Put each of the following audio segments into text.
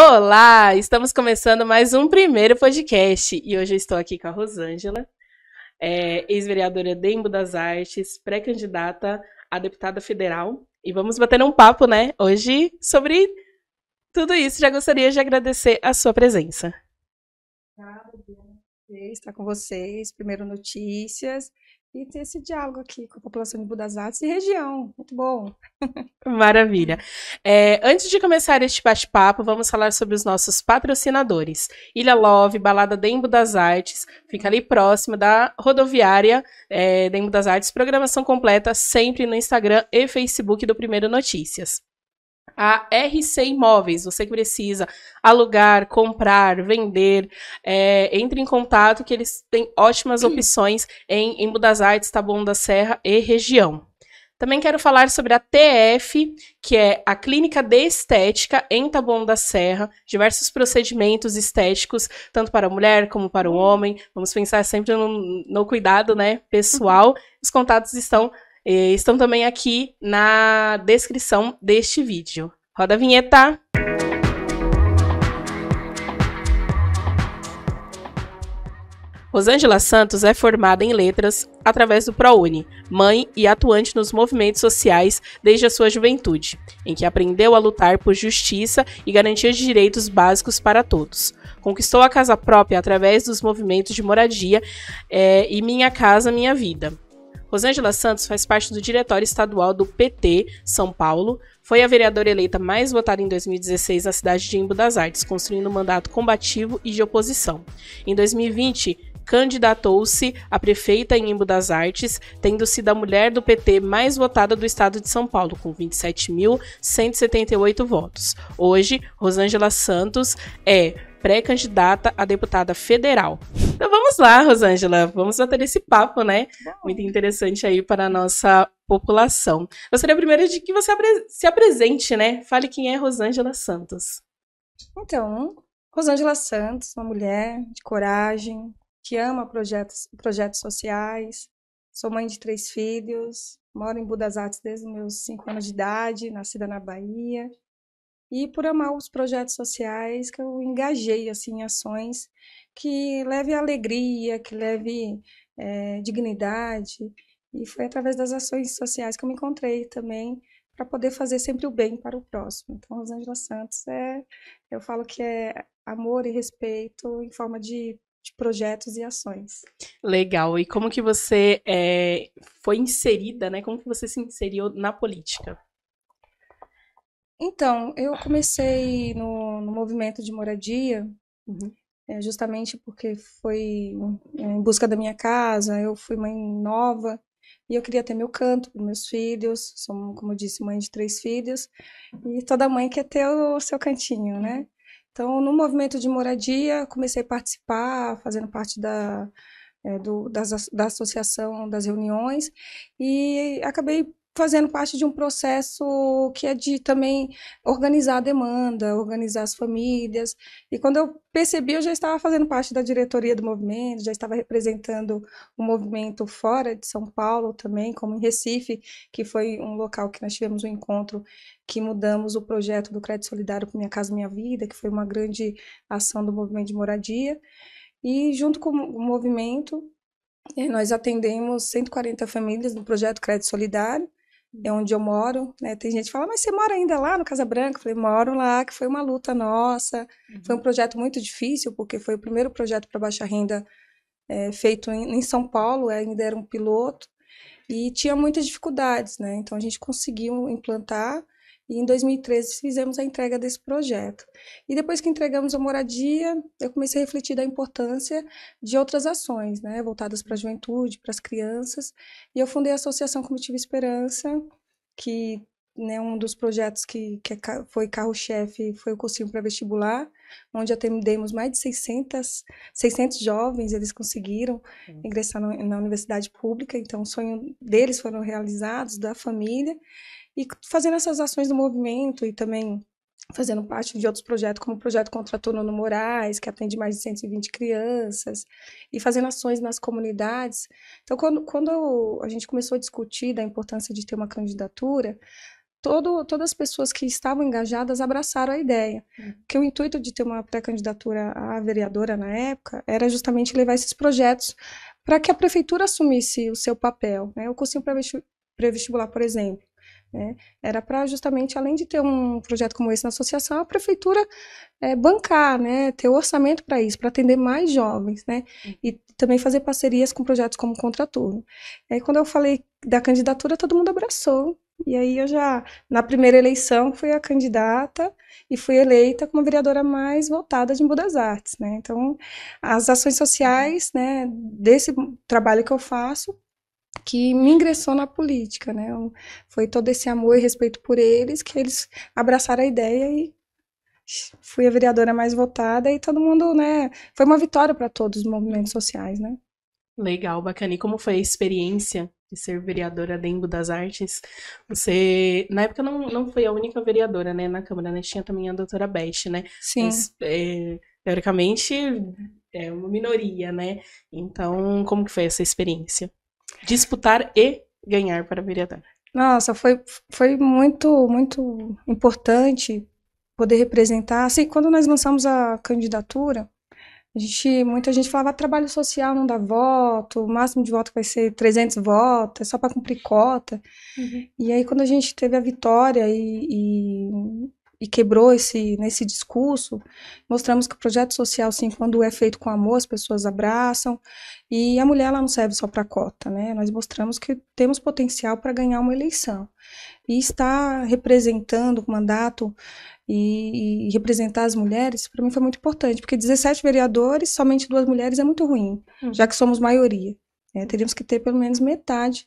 Olá, estamos começando mais um primeiro podcast e hoje eu estou aqui com a Rosângela, é, ex-vereadora Dembo das Artes, pré-candidata a deputada federal e vamos bater um papo, né, hoje sobre tudo isso. Já gostaria de agradecer a sua presença. Obrigada, estar com vocês. Primeiro notícias e ter esse diálogo aqui com a população de Budas Artes e região. Muito bom. Maravilha. É, antes de começar este bate-papo, vamos falar sobre os nossos patrocinadores. Ilha Love, Balada Dembo das Artes, fica ali próximo da rodoviária é, Dembo das Artes. Programação completa sempre no Instagram e Facebook do Primeiro Notícias a RC Imóveis. Você que precisa alugar, comprar, vender, é, entre em contato que eles têm ótimas opções em Embu das Artes, Taboão da Serra e região. Também quero falar sobre a TF, que é a Clínica de Estética em Taboão da Serra, diversos procedimentos estéticos, tanto para a mulher como para o homem. Vamos pensar sempre no, no cuidado né, pessoal. Uhum. Os contatos estão estão também aqui na descrição deste vídeo. Roda a vinheta! Rosângela Santos é formada em letras através do ProUni, mãe e atuante nos movimentos sociais desde a sua juventude, em que aprendeu a lutar por justiça e garantia de direitos básicos para todos. Conquistou a casa própria através dos movimentos de moradia é, e Minha Casa Minha Vida, Rosângela Santos faz parte do diretório estadual do PT São Paulo, foi a vereadora eleita mais votada em 2016 na cidade de Embu das Artes, construindo um mandato combativo e de oposição. Em 2020, candidatou-se a prefeita em Embu das Artes, tendo sido a mulher do PT mais votada do estado de São Paulo, com 27.178 votos. Hoje, Rosângela Santos é pré-candidata a deputada federal. Então vamos lá, Rosângela, vamos bater esse papo, né? Muito interessante aí para a nossa população. Gostaria primeiro de que você se apresente, né? Fale quem é Rosângela Santos. Então, Rosângela Santos, uma mulher de coragem, que ama projetos, projetos sociais, sou mãe de três filhos, moro em Budas Artes desde meus cinco anos de idade, nascida na Bahia, e por amar os projetos sociais que eu engajei assim em ações que leve alegria, que leve é, dignidade e foi através das ações sociais que eu me encontrei também para poder fazer sempre o bem para o próximo. Então, Rosângela Santos é, eu falo que é amor e respeito em forma de, de projetos e ações. Legal. E como que você é, foi inserida, né? Como que você se inseriu na política? Então, eu comecei no, no movimento de moradia uhum. é, justamente porque foi em busca da minha casa, eu fui mãe nova e eu queria ter meu canto para meus filhos, sou, como eu disse, mãe de três filhos, e toda mãe quer ter o seu cantinho, né? Uhum. Então, no movimento de moradia, comecei a participar, fazendo parte da, é, do, das, da associação, das reuniões, e acabei fazendo parte de um processo que é de também organizar a demanda, organizar as famílias. E quando eu percebi, eu já estava fazendo parte da diretoria do movimento, já estava representando o um movimento fora de São Paulo também, como em Recife, que foi um local que nós tivemos um encontro que mudamos o projeto do Crédito Solidário para Minha Casa Minha Vida, que foi uma grande ação do movimento de moradia. E junto com o movimento, eh, nós atendemos 140 famílias no projeto Crédito Solidário é onde eu moro, né? Tem gente que fala, mas você mora ainda lá no Casa Branca? Eu falei, moro lá, que foi uma luta nossa, uhum. foi um uhum. projeto muito difícil, porque foi o primeiro projeto para baixa renda é, feito em, em, São Paulo, ainda era um piloto, e tinha muitas dificuldades, né? Então a gente conseguiu implantar, e em 2013 fizemos a entrega desse projeto. E depois que entregamos a moradia, eu comecei a refletir da importância de outras ações, né, voltadas para a juventude, para as crianças. E eu fundei a Associação Comitiva Esperança, que né, um dos projetos que, que é foi carro-chefe foi o cursinho para vestibular, onde atendemos mais de 600, 600 jovens, eles conseguiram hum. ingressar no, na universidade pública, então o sonho deles foram realizados, da família, e fazendo essas ações do movimento e também fazendo parte de outros projetos, como o projeto Contraturno no Moraes, que atende mais de 120 crianças, e fazendo ações nas comunidades. Então, quando, quando a gente começou a discutir da importância de ter uma candidatura, todo, todas as pessoas que estavam engajadas abraçaram a ideia. Hum. Porque o intuito de ter uma pré-candidatura à vereadora na época era justamente levar esses projetos para que a prefeitura assumisse o seu papel. Né? O cursinho pré-vestibular, por exemplo. Né? Era para justamente, além de ter um projeto como esse na associação, a prefeitura é, bancar, né? ter orçamento para isso, para atender mais jovens, né? e também fazer parcerias com projetos como Contraturno. Aí quando eu falei da candidatura, todo mundo abraçou. E aí eu já, na primeira eleição, fui a candidata e fui eleita como vereadora mais voltada de Mudas Artes, né? Então, as ações sociais, né, desse trabalho que eu faço, que me ingressou na política, né? Foi todo esse amor e respeito por eles que eles abraçaram a ideia e fui a vereadora mais votada e todo mundo, né? Foi uma vitória para todos os movimentos sociais, né? Legal, bacana. E como foi a experiência de ser vereadora dentro das artes? Você, na época, não, não foi a única vereadora, né, na Câmara, né? Tinha também a doutora Beth, né? Sim. Mas, é, teoricamente, é uma minoria, né? Então, como que foi essa experiência? Disputar e ganhar para vereadora. Nossa, foi, foi muito, muito importante poder representar. Assim, quando nós lançamos a candidatura, a gente, muita gente falava ah, trabalho social não dá voto, o máximo de voto vai ser 300 votos, é só para cumprir cota. Uhum. E aí, quando a gente teve a vitória e, e e quebrou esse nesse discurso. Mostramos que o projeto social, sim, quando é feito com amor, as pessoas abraçam. E a mulher ela não serve só para cota, né? Nós mostramos que temos potencial para ganhar uma eleição e estar representando o mandato e, e representar as mulheres, para mim foi muito importante, porque 17 vereadores, somente duas mulheres é muito ruim, hum. já que somos maioria. Né? Teríamos que ter pelo menos metade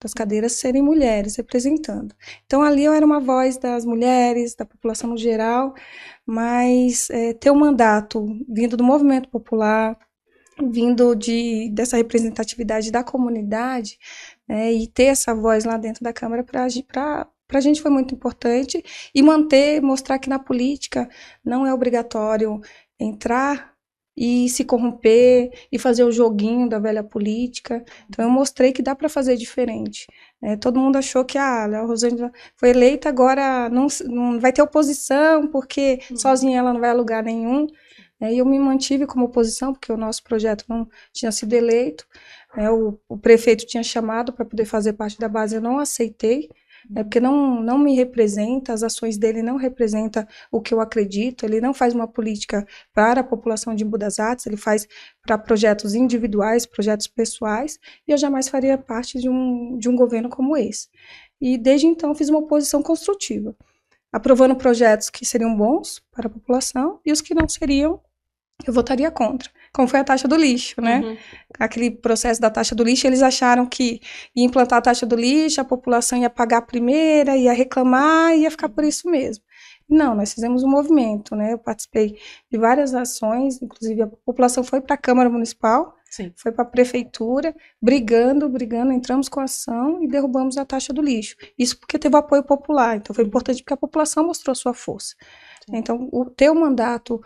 das cadeiras serem mulheres representando. Então ali eu era uma voz das mulheres, da população no geral, mas é, ter um mandato vindo do movimento popular, vindo de dessa representatividade da comunidade, né, e ter essa voz lá dentro da Câmara para para a gente foi muito importante e manter, mostrar que na política não é obrigatório entrar e se corromper e fazer o joguinho da velha política. Então eu mostrei que dá para fazer diferente. É, todo mundo achou que a ah, Léo Rosângela foi eleita, agora não, não vai ter oposição, porque uhum. sozinha ela não vai a lugar nenhum. É, e eu me mantive como oposição, porque o nosso projeto não tinha sido eleito. É, o, o prefeito tinha chamado para poder fazer parte da base, eu não aceitei. Uhum. É porque não, não me representa, as ações dele não representam o que eu acredito, ele não faz uma política para a população de Embu Artes, ele faz para projetos individuais, projetos pessoais, e eu jamais faria parte de um, de um governo como esse. E desde então fiz uma oposição construtiva, aprovando projetos que seriam bons para a população e os que não seriam, eu votaria contra como foi a taxa do lixo, né? Uhum. Aquele processo da taxa do lixo, eles acharam que ia implantar a taxa do lixo, a população ia pagar a primeira, ia reclamar, ia ficar por isso mesmo. Não, nós fizemos um movimento, né? Eu participei de várias ações, inclusive a população foi para a Câmara Municipal, Sim. foi para a Prefeitura, brigando, brigando, entramos com a ação e derrubamos a taxa do lixo. Isso porque teve apoio popular, então foi importante porque a população mostrou sua força. Então, o teu mandato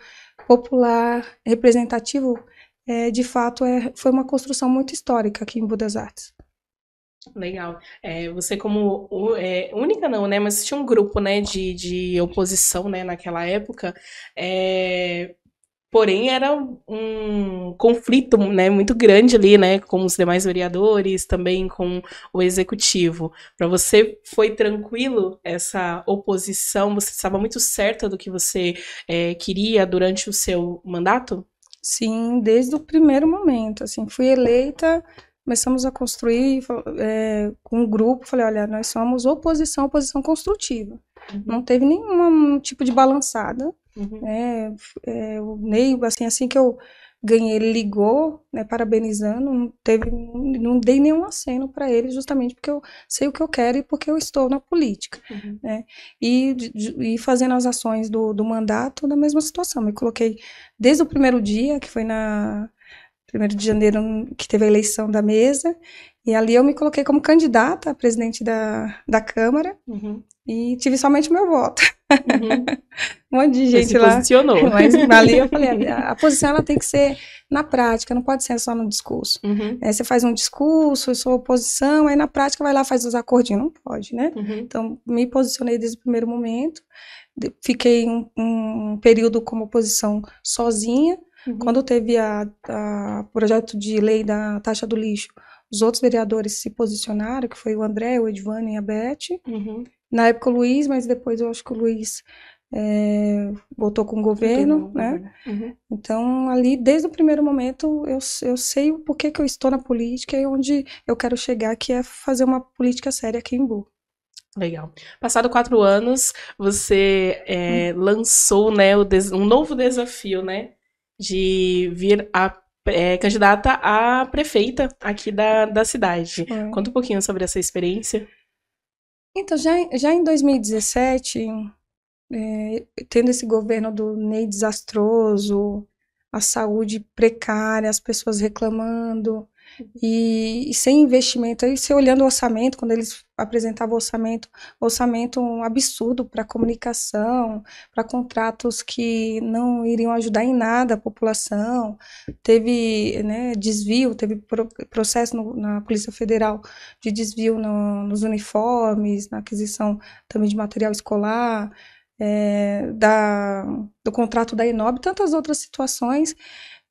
popular, representativo, é, de fato, é, foi uma construção muito histórica aqui em Budas Artes. Legal. É, você como é, única não, né? Mas tinha um grupo, né, de, de oposição, né, naquela época. É, Porém, era um conflito né, muito grande ali, né? Com os demais vereadores, também com o executivo. Para você, foi tranquilo essa oposição? Você estava muito certa do que você é, queria durante o seu mandato? Sim, desde o primeiro momento. Assim, fui eleita, começamos a construir é, com um grupo. Falei, olha, nós somos oposição, oposição construtiva. Uhum. Não teve nenhum tipo de balançada Uhum. Né, é, o Ney, assim, assim que eu ganhei, ele ligou, né, parabenizando, não teve, não dei nenhum aceno para ele, justamente porque eu sei o que eu quero e porque eu estou na política, uhum. né, e, e fazendo as ações do, do mandato na mesma situação, me coloquei desde o primeiro dia, que foi na, Primeiro de janeiro, que teve a eleição da mesa, e ali eu me coloquei como candidata a presidente da, da Câmara uhum. e tive somente meu voto. Uhum. um monte de gente lá. posicionou. Mas ali eu falei, a, a, posição ela tem que ser na prática, não pode ser só no discurso. Uhum. É, você faz um discurso, eu sou oposição, aí na prática vai lá faz os acordinhos, não pode, né? Uhum. Então me posicionei desde o primeiro momento, fiquei um, um período como oposição sozinha, Uhum. Quando teve o projeto de lei da taxa do lixo, os outros vereadores se posicionaram, que foi o André, o Edvane e a Beth. Uhum. Na época o Luiz, mas depois eu acho que o Luiz é, voltou com o governo, né? Uhum. Então, ali, desde o primeiro momento, eu, eu sei o porquê que eu estou na política e onde eu quero chegar, que é fazer uma política séria aqui em Boa. Legal. Passado quatro anos, você é, uhum. lançou né, um novo desafio, né? de vir a é, candidata a prefeita aqui da, da cidade. É. Conta um pouquinho sobre essa experiência. Então, já, já em 2017, é, tendo esse governo do Ney desastroso, a saúde precária, as pessoas reclamando, e, e, sem investimento. Aí você olhando o orçamento, quando eles apresentavam o orçamento, orçamento um absurdo para comunicação, para contratos que não iriam ajudar em nada a população. Teve né, desvio, teve pro, processo no, na Polícia Federal de desvio no, nos uniformes, na aquisição também de material escolar. É, da, do contrato da Enob, tantas outras situações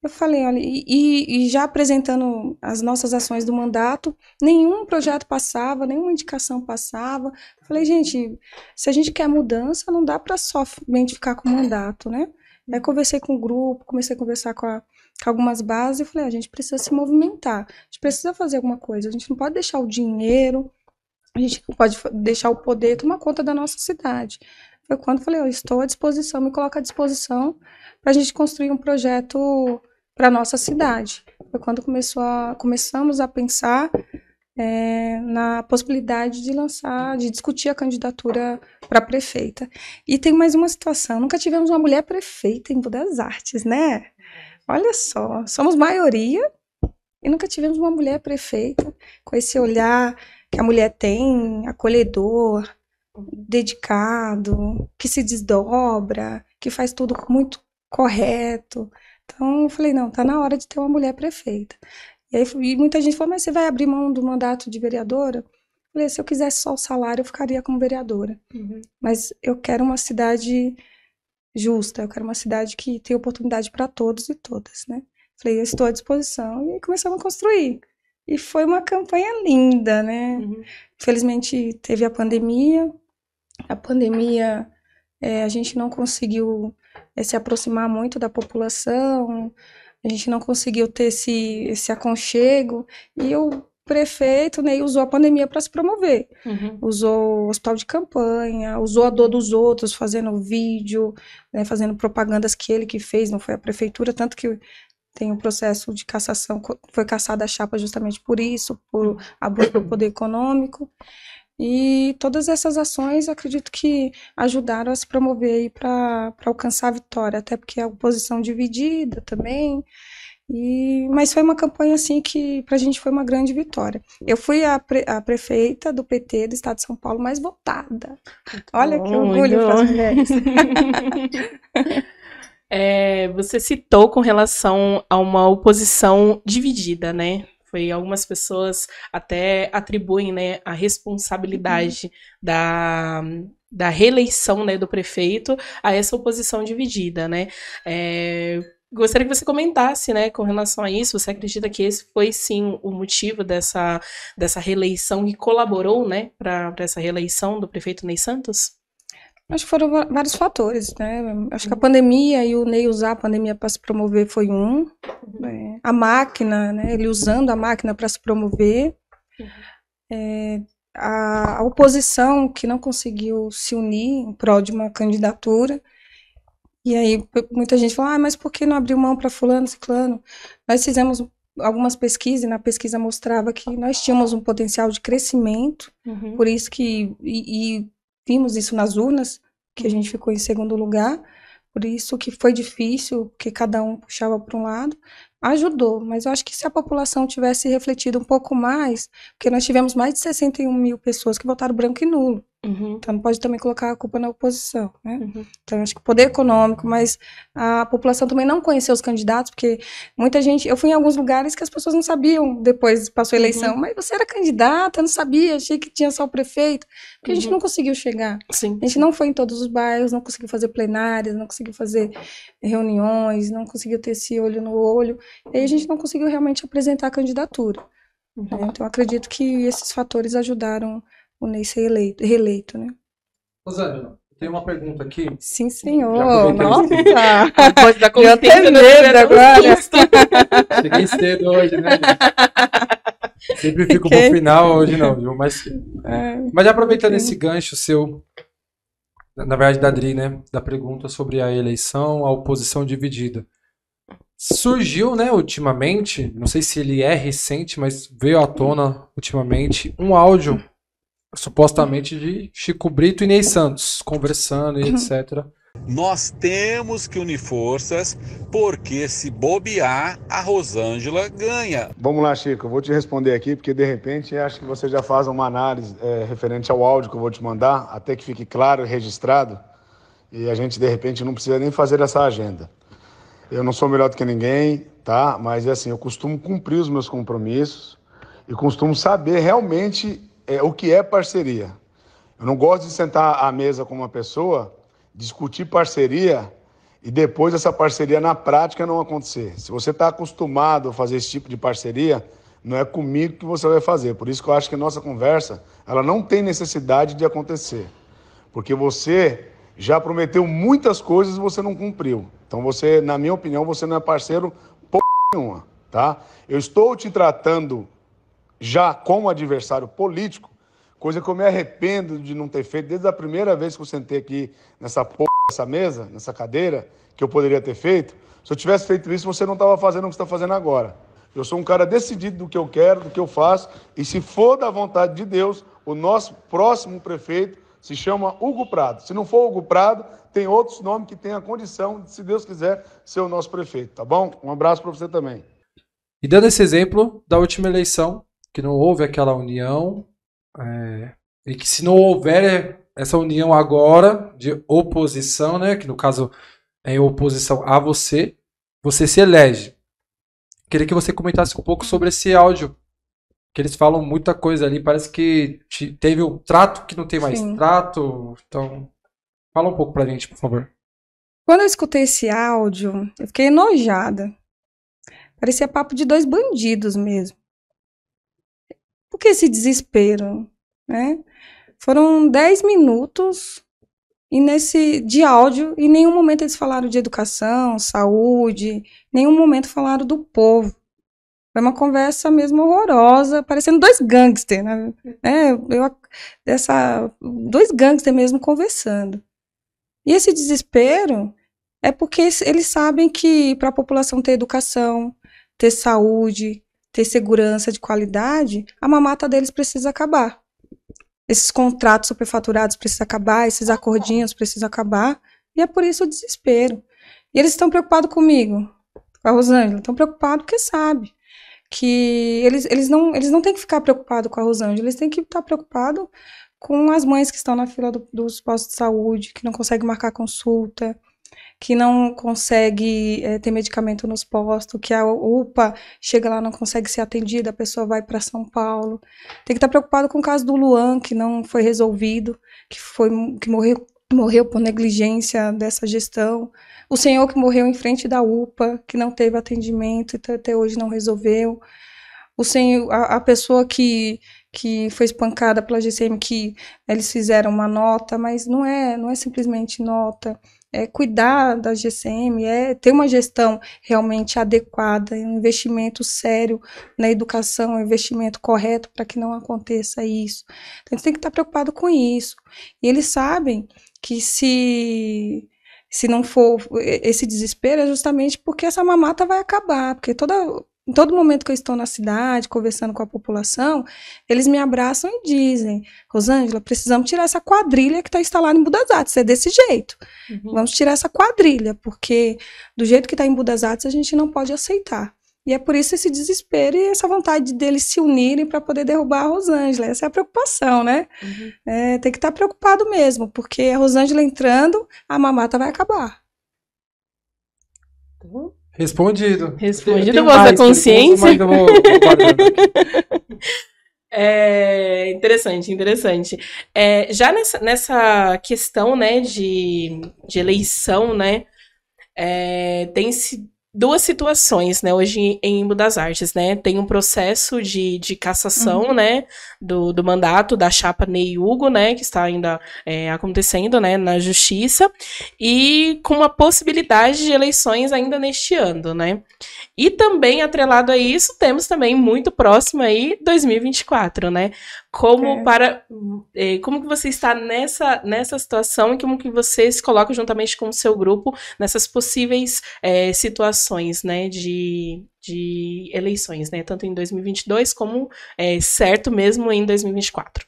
eu falei, olha, e, e, já apresentando as nossas ações do mandato, nenhum projeto passava, nenhuma indicação passava. Eu falei, gente, se a gente quer mudança, não dá para só ficar com o mandato, né? Aí conversei com o grupo, comecei a conversar com, a, com algumas bases e falei, ah, a gente precisa se movimentar, a gente precisa fazer alguma coisa, a gente não pode deixar o dinheiro, a gente não pode deixar o poder tomar conta da nossa cidade foi quando eu falei, eu estou à disposição, me coloca à disposição para a gente construir um projeto para nossa cidade. Foi quando começou a, começamos a pensar é, na possibilidade de lançar, de discutir a candidatura para prefeita. E tem mais uma situação: nunca tivemos uma mulher prefeita em Budas Artes, né? Olha só, somos maioria e nunca tivemos uma mulher prefeita com esse olhar que a mulher tem, acolhedor, dedicado, que se desdobra, que faz tudo muito correto. Então eu falei, não, tá na hora de ter uma mulher prefeita. E, aí, e muita gente falou, mas você vai abrir mão do mandato de vereadora? Eu falei, se eu quisesse só o salário, eu ficaria como vereadora. Uhum. Mas eu quero uma cidade justa, eu quero uma cidade que tenha oportunidade para todos e todas, né? Falei, eu estou à disposição. E aí começamos a construir. E foi uma campanha linda, né? Uhum. Felizmente teve a pandemia. A pandemia, é, a gente não conseguiu é se aproximar muito da população, a gente não conseguiu ter esse, esse aconchego. E o prefeito né, usou a pandemia para se promover. Uhum. Usou o hospital de campanha, usou a dor dos outros, fazendo vídeo, né, fazendo propagandas que ele que fez, não foi a prefeitura, tanto que tem um processo de cassação, foi cassada a chapa justamente por isso, por uhum. abuso do poder econômico. E todas essas ações acredito que ajudaram a se promover para alcançar a vitória, até porque a oposição dividida também. E, mas foi uma campanha assim que para a gente foi uma grande vitória. Eu fui a, pre, a, prefeita do PT do estado de São Paulo mais votada. Olha que orgulho para as mulheres. é, você citou com relação a uma oposição dividida, né? foi algumas pessoas até atribuem né, a responsabilidade uhum. da da reeleição né, do prefeito a essa oposição dividida, né? É, gostaria que você comentasse, né, com relação a isso. Você acredita que esse foi sim o motivo dessa, dessa reeleição e colaborou, né, para essa reeleição do prefeito Ney Santos? Acho que foram vários fatores, né? Acho que a pandemia e o Ney usar a pandemia para se promover foi um. Uhum. É, a máquina, né? Ele usando a máquina para se promover. Uhum. É, a, a, oposição que não conseguiu se unir em prol de uma candidatura. E aí muita gente fala, ah, mas por que não abriu mão para fulano, ciclano? Nós fizemos algumas pesquisas, e na pesquisa mostrava que nós tínhamos um potencial de crescimento, uhum. por isso que... E, e Vimos isso nas urnas, que a gente ficou em segundo lugar, por isso que foi difícil, que cada um puxava para um lado. Ajudou, mas eu acho que se a população tivesse refletido um pouco mais, porque nós tivemos mais de 61 mil pessoas que votaram branco e nulo. Uhum. Então, não pode também colocar a culpa na oposição, né? Uhum. Então, acho que poder econômico, mas a população também não conheceu os candidatos, porque muita gente... Eu fui em alguns lugares que as pessoas não sabiam, depois passou a eleição, uhum. mas você era candidata, não sabia, achei que tinha só o prefeito, porque a gente uhum. não conseguiu chegar. Sim. A gente não foi em todos os bairros, não conseguiu fazer plenárias, não conseguiu fazer reuniões, não conseguiu ter esse olho no olho, e aí a gente não conseguiu realmente apresentar a candidatura. Né? Então, acredito que esses fatores ajudaram o Ney ser eleito, reeleito, né? Rosângela, tem uma pergunta aqui. Sim, senhor. Nossa! Pode dar Eu até medo agora. Cheguei cedo hoje, né? Sempre fico okay. pro final hoje não, viu? Mas, é, é. mas aproveitando esse gancho seu, na verdade da Dri, né? Da pergunta sobre a eleição, a oposição dividida. Surgiu, né, ultimamente, não sei se ele é recente, mas veio à tona ultimamente, um áudio supostamente de Chico Brito e Ney Santos, conversando e uhum. etc. Nós temos que unir forças, porque se bobear, a Rosângela ganha. Vamos lá, Chico, eu vou te responder aqui, porque de repente acho que você já faz uma análise é, referente ao áudio que eu vou te mandar, até que fique claro e registrado, e a gente de repente não precisa nem fazer essa agenda. Eu não sou melhor do que ninguém, tá? Mas é assim, eu costumo cumprir os meus compromissos e costumo saber realmente é, o que é parceria. Eu não gosto de sentar à mesa com uma pessoa, discutir parceria e depois essa parceria na prática não acontecer. Se você está acostumado a fazer esse tipo de parceria, não é comigo que você vai fazer. Por isso que eu acho que a nossa conversa, ela não tem necessidade de acontecer. Porque você já prometeu muitas coisas e você não cumpriu. Então você, na minha opinião, você não é parceiro porra nenhuma, tá? Eu estou te tratando já como adversário político, coisa que eu me arrependo de não ter feito desde a primeira vez que eu sentei aqui nessa porra, nessa mesa, nessa cadeira, que eu poderia ter feito. Se eu tivesse feito isso, você não estava fazendo o que está fazendo agora. Eu sou um cara decidido do que eu quero, do que eu faço, e se for da vontade de Deus, o nosso próximo prefeito se chama Hugo Prado. Se não for Hugo Prado, tem outros nomes que têm a condição, de, se Deus quiser, ser o nosso prefeito, tá bom? Um abraço para você também. E dando esse exemplo da última eleição, que não houve aquela união é, e que se não houver essa união agora de oposição, né, que no caso é em oposição a você, você se elege. Queria que você comentasse um pouco sobre esse áudio, que eles falam muita coisa ali, parece que te, teve um trato que não tem mais Sim. trato, então fala um pouco pra gente, por favor. Quando eu escutei esse áudio, eu fiquei enojada. Parecia papo de dois bandidos mesmo. Por que esse desespero? Né? Foram dez minutos e nesse de áudio, em nenhum momento eles falaram de educação, saúde, nenhum momento falaram do povo. Foi uma conversa mesmo horrorosa, parecendo dois gangsters, né? É, eu, essa, dois gangsters mesmo conversando. E esse desespero é porque eles sabem que para a população ter educação, ter saúde, ter segurança de qualidade, a mamata deles precisa acabar. Esses contratos superfaturados precisam acabar, esses acordinhos precisam acabar, e é por isso o desespero. E eles estão preocupados comigo, com a Rosângela, estão preocupados porque sabe que eles, eles, não, eles não têm que ficar preocupados com a Rosângela, eles têm que estar preocupados com as mães que estão na fila do, dos postos de saúde, que não conseguem marcar consulta, que não consegue é, ter medicamento nos postos, que a UPA chega lá não consegue ser atendida, a pessoa vai para São Paulo. Tem que estar tá preocupado com o caso do Luan, que não foi resolvido, que, foi, que morreu, morreu por negligência dessa gestão. O senhor que morreu em frente da UPA, que não teve atendimento e até hoje não resolveu. O senhor, a, a pessoa que que foi espancada pela GCM, que eles fizeram uma nota, mas não é, não é simplesmente nota é cuidar da GCM, é ter uma gestão realmente adequada, um investimento sério na educação, um investimento correto para que não aconteça isso. Então, eles têm que estar preocupado com isso. E eles sabem que se se não for esse desespero é justamente porque essa mamata vai acabar, porque toda em todo momento que eu estou na cidade, conversando com a população, eles me abraçam e dizem: Rosângela, precisamos tirar essa quadrilha que está instalada em Budas Artes. É desse jeito. Uhum. Vamos tirar essa quadrilha, porque do jeito que está em Budas Artes, a gente não pode aceitar. E é por isso esse desespero e essa vontade deles se unirem para poder derrubar a Rosângela. Essa é a preocupação, né? Uhum. É, tem que estar tá preocupado mesmo, porque a Rosângela entrando, a mamata vai acabar. Uhum. Respondido. Respondido, vossa é consciência. vou, vou é interessante, interessante. É, já nessa, nessa questão, né, de, de eleição, né, é, tem se duas situações, né, hoje em Mudas Artes, né? Tem um processo de, de cassação, uhum. né, do, do mandato da chapa Ney Hugo, né, que está ainda é, acontecendo, né, na justiça, e com uma possibilidade de eleições ainda neste ano, né? E também atrelado a isso, temos também muito próximo aí 2024, né? Como é. para é, como que você está nessa nessa situação e como que você se coloca juntamente com o seu grupo nessas possíveis é, situações né, de, de eleições, né, tanto em 2022 como é, certo mesmo em 2024.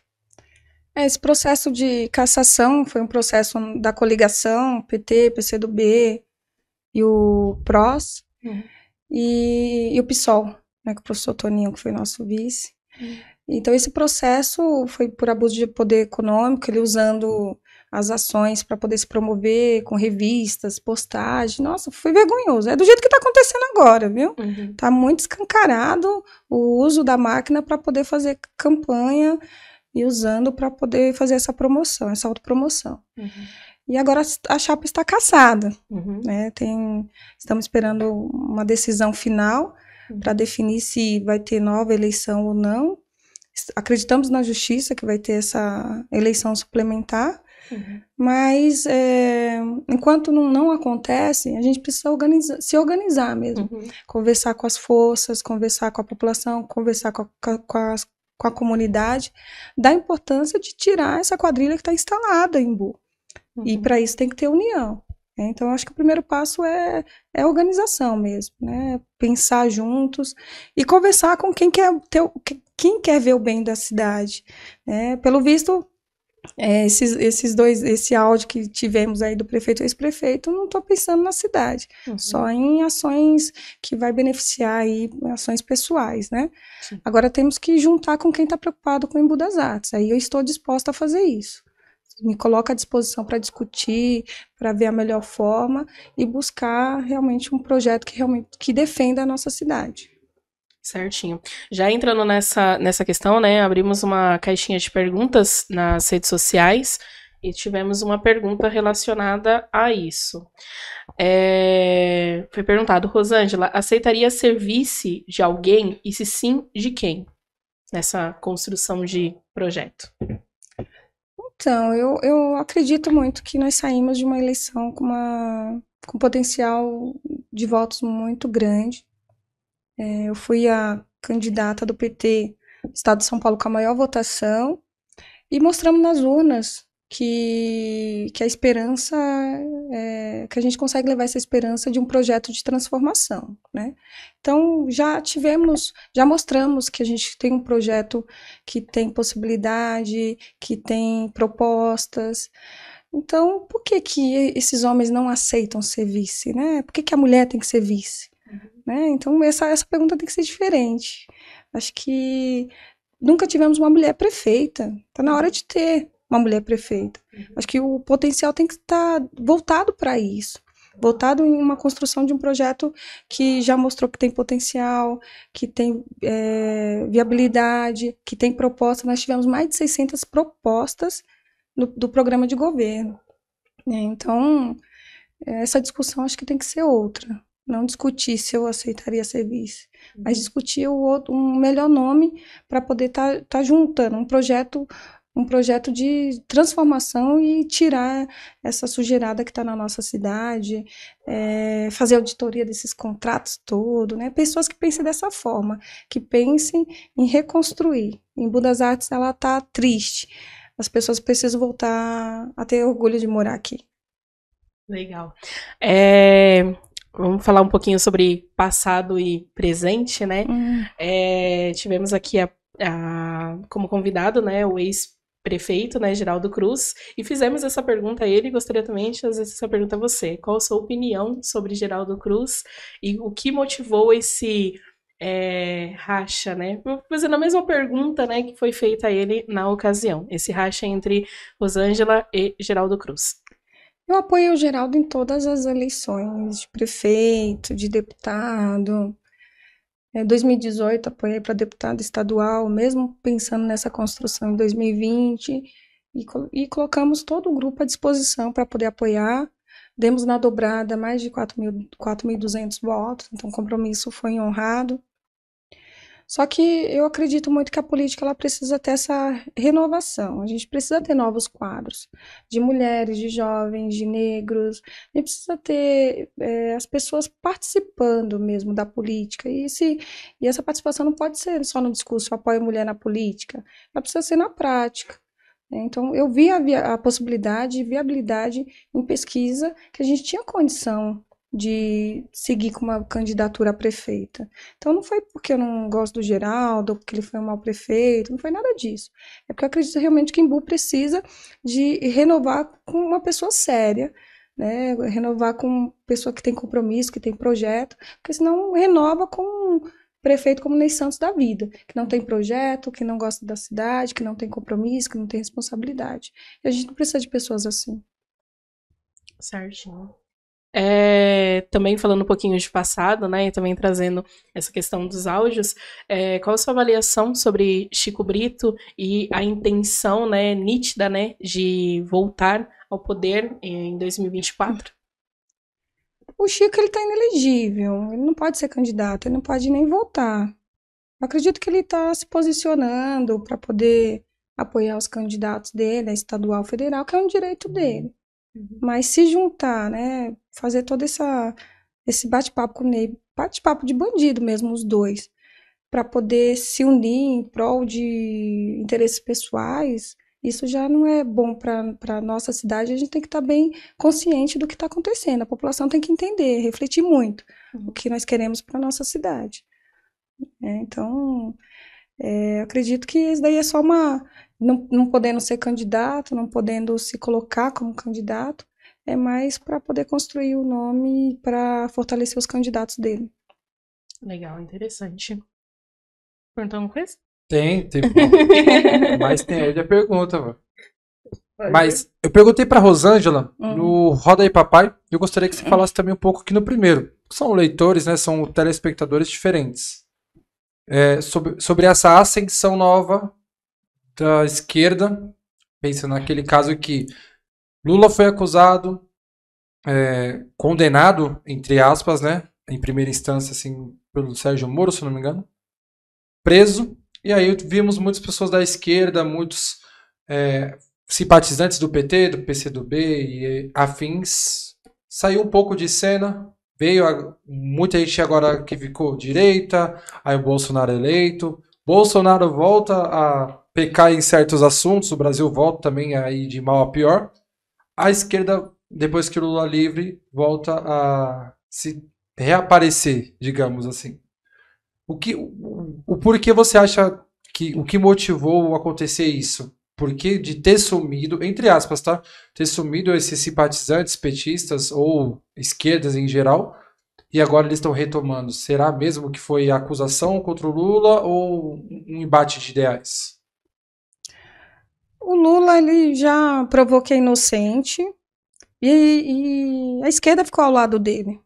É, esse processo de cassação foi um processo da coligação PT, PCdoB e o PROS uhum. e, e, o PSOL, né, com o professor Toninho, que foi nosso vice. Uhum. Então, esse processo foi por abuso de poder econômico, ele usando as ações para poder se promover com revistas, postagem. Nossa, foi vergonhoso. É do jeito que está acontecendo agora, viu? Uhum. Tá muito escancarado o uso da máquina para poder fazer campanha e usando para poder fazer essa promoção, essa autopromoção. Uhum. E agora a chapa está caçada, uhum. né? Tem, estamos esperando uma decisão final uhum. para definir se vai ter nova eleição ou não. Acreditamos na justiça que vai ter essa eleição suplementar Uhum. Mas é, enquanto não, não, acontece, a gente precisa organizar, se organizar mesmo. Uhum. Conversar com as forças, conversar com a população, conversar com a, com a, com a comunidade, da importância de tirar essa quadrilha que está instalada em Bu. Uhum. E para isso tem que ter união. Né? Então, acho que o primeiro passo é, é organização mesmo, né? Pensar juntos e conversar com quem quer, ter, quem quer ver o bem da cidade. Né? Pelo visto, é, esses, esses dois, esse áudio que tivemos aí do prefeito e ex-prefeito, não estou pensando na cidade, uhum. só em ações que vai beneficiar aí, ações pessoais, né? Sim. Agora temos que juntar com quem está preocupado com o Embu das Artes, aí eu estou disposta a fazer isso. Me coloca à disposição para discutir, para ver a melhor forma e buscar realmente um projeto que realmente que defenda a nossa cidade. Certinho. Já entrando nessa, nessa questão, né? Abrimos uma caixinha de perguntas nas redes sociais e tivemos uma pergunta relacionada a isso. É, foi perguntado, Rosângela, aceitaria ser vice de alguém e se sim, de quem? Nessa construção de projeto. Então, eu, eu acredito muito que nós saímos de uma eleição com, uma, com potencial de votos muito grande. É, eu fui a candidata do PT Estado de São Paulo com a maior votação e mostramos nas urnas que, que a esperança, é, que a gente consegue levar essa esperança de um projeto de transformação, né? Então, já tivemos, já mostramos que a gente tem um projeto que tem possibilidade, que tem propostas. Então, por que que esses homens não aceitam ser vice, né? Por que que a mulher tem que ser vice? né? Então essa, essa pergunta tem que ser diferente. Acho que nunca tivemos uma mulher prefeita. está na hora de ter uma mulher prefeita. Uhum. Acho que o potencial tem que estar tá voltado para isso. Voltado em uma construção de um projeto que já mostrou que tem potencial, que tem é, viabilidade, que tem proposta. Nós tivemos mais de 600 propostas no, do programa de governo. Né? Então, essa discussão acho que tem que ser outra não discutir se eu aceitaria serviço, uhum. mas discutir o outro, um melhor nome para poder estar tá, tá juntando um projeto um projeto de transformação e tirar essa sujeirada que está na nossa cidade, é, fazer auditoria desses contratos todo, né? Pessoas que pensem dessa forma, que pensem em reconstruir. Em Budas Artes ela está triste. As pessoas precisam voltar a ter orgulho de morar aqui. Legal. É, Vamos falar um pouquinho sobre passado e presente, né? Hum. É, tivemos aqui a, a, como convidado, né, o ex prefeito, né, Geraldo Cruz, e fizemos essa pergunta a ele, gostaria também de fazer essa pergunta a você. Qual a sua opinião sobre Geraldo Cruz e o que motivou esse é, racha, né? Fazendo a mesma pergunta, né, que foi feita a ele na ocasião, esse racha entre Rosângela e Geraldo Cruz. Eu apoio o Geraldo em todas as eleições, de prefeito, de deputado. É, em 2018 apoiei para deputado estadual, mesmo pensando nessa construção em 2020, e, e colocamos todo o grupo à disposição para poder apoiar. Demos na dobrada mais de 4.200 votos, então o compromisso foi honrado. Só que eu acredito muito que a política ela precisa ter essa renovação. A gente precisa ter novos quadros de mulheres, de jovens, de negros. A gente precisa ter é, as pessoas participando mesmo da política. E, se, e essa participação não pode ser só no discurso apoio mulher na política. Ela precisa ser na prática. Né? Então, eu vi a, a, possibilidade, viabilidade em pesquisa que a gente tinha condição de seguir com uma candidatura a prefeita. Então não foi porque eu não gosto do Geraldo, porque ele foi um mau prefeito, não foi nada disso. É porque eu acredito realmente que Imbu precisa de renovar com uma pessoa séria, né? Renovar com pessoa que tem compromisso, que tem projeto, porque senão renova com um prefeito como Ney Santos da vida, que não tem projeto, que não gosta da cidade, que não tem compromisso, que não tem responsabilidade. E a gente não precisa de pessoas assim. Certinho. É, também falando um pouquinho de passado, né? E também trazendo essa questão dos áudios. É, qual a sua avaliação sobre Chico Brito e a intenção, né, nítida, né, de voltar ao poder em 2024? O Chico ele está inelegível. Ele não pode ser candidato. Ele não pode nem voltar. Eu acredito que ele está se posicionando para poder apoiar os candidatos dele, a estadual, federal, que é um direito dele. Uhum. Mas se juntar, né, fazer todo essa, esse bate-papo com o Ney, bate-papo de bandido mesmo, os dois, para poder se unir em prol de interesses pessoais, isso já não é bom para a nossa cidade. A gente tem que estar tá bem consciente do que está acontecendo. A população tem que entender, refletir muito uhum. o que nós queremos para a nossa cidade. É, então, é, acredito que isso daí é só uma. Não, não podendo ser candidato, não podendo se colocar como candidato, é mais para poder construir o nome para fortalecer os candidatos dele. Legal, interessante. alguma coisa? Tem, tem. Mas tem aí a pergunta, mano. Mas eu perguntei para Rosângela uhum. no Roda aí Papai, eu gostaria que você hum. falasse também um pouco aqui no primeiro. São leitores, né? São telespectadores diferentes. É, sobre, sobre essa ascensão nova da esquerda, pensando naquele caso que Lula foi acusado, é, condenado, entre aspas, né? Em primeira instância, assim, pelo Sérgio Moro, se não me engano, preso. E aí vimos muitas pessoas da esquerda, muitos é, simpatizantes do PT, do PCdoB e afins. Saiu um pouco de cena, veio a, muita gente agora que ficou direita, aí o Bolsonaro é eleito. Bolsonaro volta a pecar em certos assuntos, o Brasil volta também aí de mal a pior. A esquerda, depois que o Lula livre, volta a se reaparecer, digamos assim. O que, o, o porquê você acha que o que motivou acontecer isso? Porque de ter sumido, entre aspas, tá? Ter sumido esses simpatizantes petistas ou esquerdas em geral, e agora eles estão retomando. Será mesmo que foi a acusação contra o Lula ou um embate de ideais? o Lula ele já provou que é inocente e, e, a esquerda ficou ao lado dele.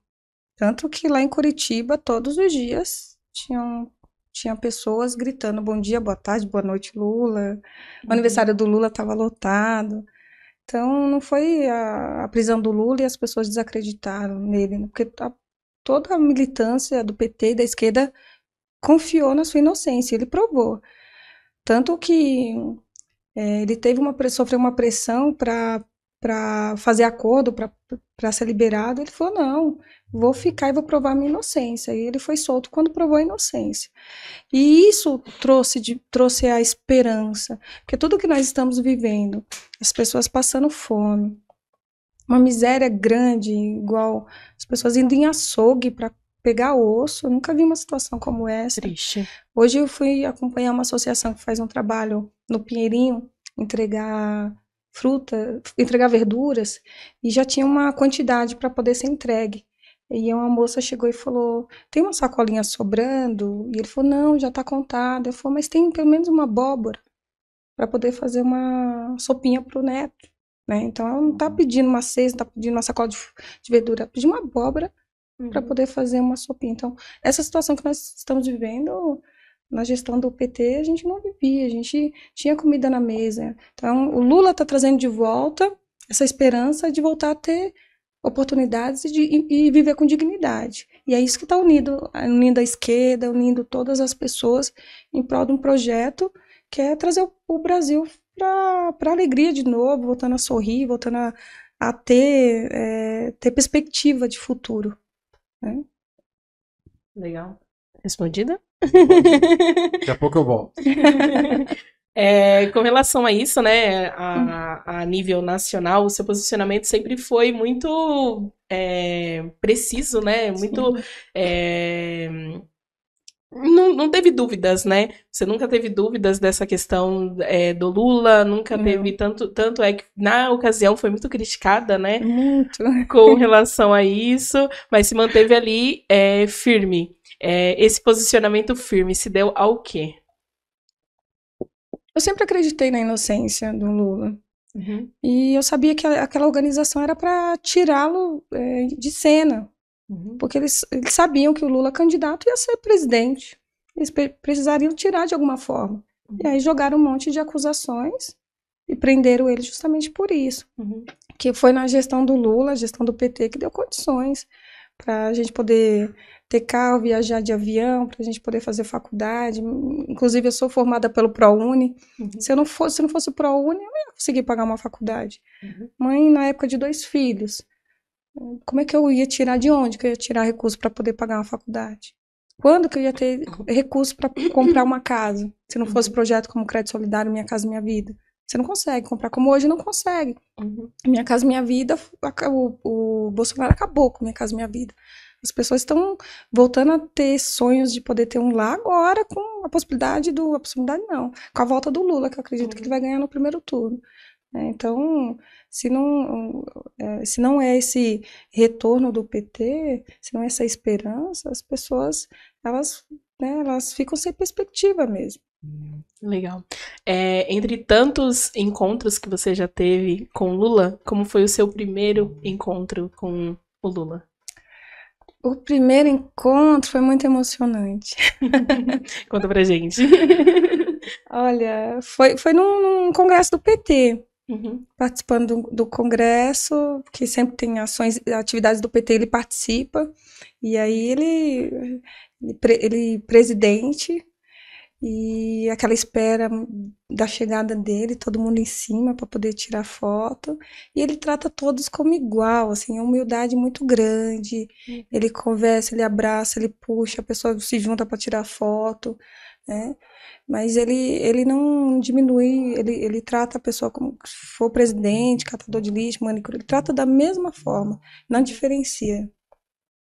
Tanto que lá em Curitiba, todos os dias, tinham, tinha pessoas gritando bom dia, boa tarde, boa noite, Lula. O uhum. aniversário do Lula estava lotado. Então, não foi a, a, prisão do Lula e as pessoas desacreditaram nele, né? porque a, toda a militância do PT e da esquerda confiou na sua inocência, ele provou. Tanto que é, ele teve uma sofreu uma pressão para para fazer acordo, para ser liberado. Ele falou: não, vou ficar e vou provar minha inocência. E ele foi solto quando provou a inocência. E isso trouxe, de, trouxe a esperança, porque tudo que nós estamos vivendo, as pessoas passando fome, uma miséria grande, igual as pessoas indo em açougue para pegar osso. Eu nunca vi uma situação como essa. Triste. Hoje eu fui acompanhar uma associação que faz um trabalho no Pinheirinho, entregar fruta, entregar verduras, e já tinha uma quantidade para poder ser entregue. E uma moça chegou e falou: Tem uma sacolinha sobrando? E ele falou: Não, já está contada. Eu falei: Mas tem pelo menos uma abóbora para poder fazer uma sopinha para o neto. Né? Então ela não está uhum. pedindo uma cesta, não está pedindo uma sacola de, de verdura, ela pediu uma abóbora uhum. para poder fazer uma sopinha. Então, essa situação que nós estamos vivendo na gestão do PT, a gente não vivia, a gente tinha comida na mesa. Então, o Lula está trazendo de volta essa esperança de voltar a ter oportunidades de, e, e viver com dignidade. E é isso que está unido, unindo a esquerda, unindo todas as pessoas em prol de um projeto que é trazer o, o Brasil para a alegria de novo, voltando a sorrir, voltando a, a ter, é, ter perspectiva de futuro. É. Legal. Respondida? Daqui a pouco eu volto. É, com relação a isso, né, a, hum. a, nível nacional, o seu posicionamento sempre foi muito é, preciso, né, muito é, não, não teve dúvidas, né? Você nunca teve dúvidas dessa questão é, do Lula, nunca não. teve tanto, tanto é que na ocasião foi muito criticada, né? Muito. Com relação a isso, mas se manteve ali é, firme. É, esse posicionamento firme se deu ao quê? Eu sempre acreditei na inocência do Lula. Uhum. E eu sabia que aquela organização era para tirá-lo é, de cena, Uhum. Porque eles, eles sabiam que o Lula é candidato ia ser presidente. Eles precisariam tirar de alguma forma. Uhum. E aí jogaram um monte de acusações e prenderam ele justamente por isso. Uhum. Que foi na gestão do Lula, a gestão do PT, que deu condições para a gente poder ter carro, viajar de avião, para a gente poder fazer faculdade. Inclusive, eu sou formada pelo ProUni. Uhum. Se eu não fosse, se não fosse o ProUni, eu não ia conseguir pagar uma faculdade. Uhum. Mãe, na época de dois filhos, como é que eu ia tirar de onde que eu ia tirar recurso para poder pagar uma faculdade? Quando que eu ia ter recurso para comprar uma casa? Se não fosse uhum. projeto como Crédito Solidário, Minha Casa Minha Vida. Você não consegue comprar como hoje não consegue. Uhum. Minha Casa Minha Vida, o, o Bolsonaro acabou com Minha Casa Minha Vida. As pessoas estão voltando a ter sonhos de poder ter um lá agora com a possibilidade do. A possibilidade não. Com a volta do Lula, que eu acredito uhum. que ele uhum. vai ganhar no primeiro turno. Né? Então, se não, é, se não é esse retorno do PT, se não é essa esperança, as pessoas elas, né, elas ficam sem perspectiva mesmo. Legal. É, entre tantos encontros que você já teve com Lula, como foi o seu primeiro encontro com o Lula? O primeiro encontro foi muito emocionante. Conta pra gente. Olha, foi, foi num, num congresso do PT. Uhum. Participando do, do, congresso, que sempre tem ações, atividades do PT, ele participa. E aí ele, ele, ele presidente, e aquela espera da chegada dele, todo mundo em cima para poder tirar foto. E ele trata todos como igual, assim, humildade muito grande. Uhum. Ele conversa, ele abraça, ele puxa, a pessoa se junta para tirar foto né? Mas ele, ele não diminui, ele, ele trata a pessoa como se for presidente, catador de lixo, manicure, ele trata da mesma forma, não diferencia.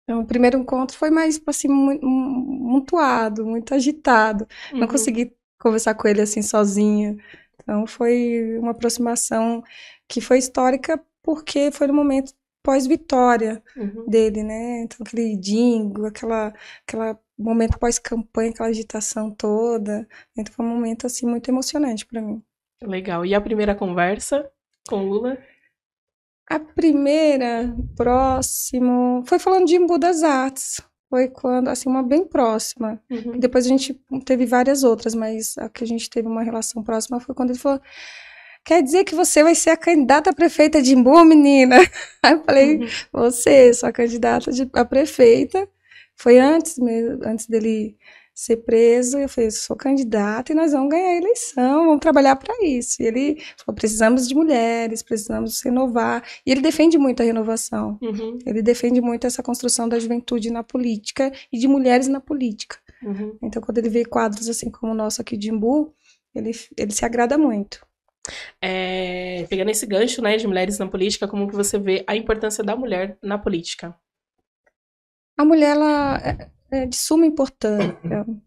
Então, o primeiro encontro foi mais, assim, muito, mutuado, muito agitado. Uhum. Não consegui conversar com ele, assim, sozinha. Então, foi uma aproximação que foi histórica porque foi no momento pós-vitória uhum. dele, né? Então, aquele dingo, aquela, aquela momento pós-campanha, aquela agitação toda. Então foi um momento assim muito emocionante para mim. Legal. E a primeira conversa com Lula? A primeira, próximo, foi falando de Embu das Artes. Foi quando, assim, uma bem próxima. Uhum. Depois a gente teve várias outras, mas a que a gente teve uma relação próxima foi quando ele falou: Quer dizer que você vai ser a candidata a prefeita de Embu, menina? Aí eu falei: uhum. Você, sua candidata de, a prefeita foi antes mesmo, antes dele ser preso, eu falei, eu sou candidata e nós vamos ganhar a eleição, vamos trabalhar para isso. E ele falou, precisamos de mulheres, precisamos renovar. E ele defende muito a renovação. Uhum. Ele defende muito essa construção da juventude na política e de mulheres na política. Uhum. Então, quando ele vê quadros assim como o nosso aqui de Imbu, ele, ele se agrada muito. É, pegando esse gancho né, de mulheres na política, como que você vê a importância da mulher na política? a mulher ela é, é de suma importância,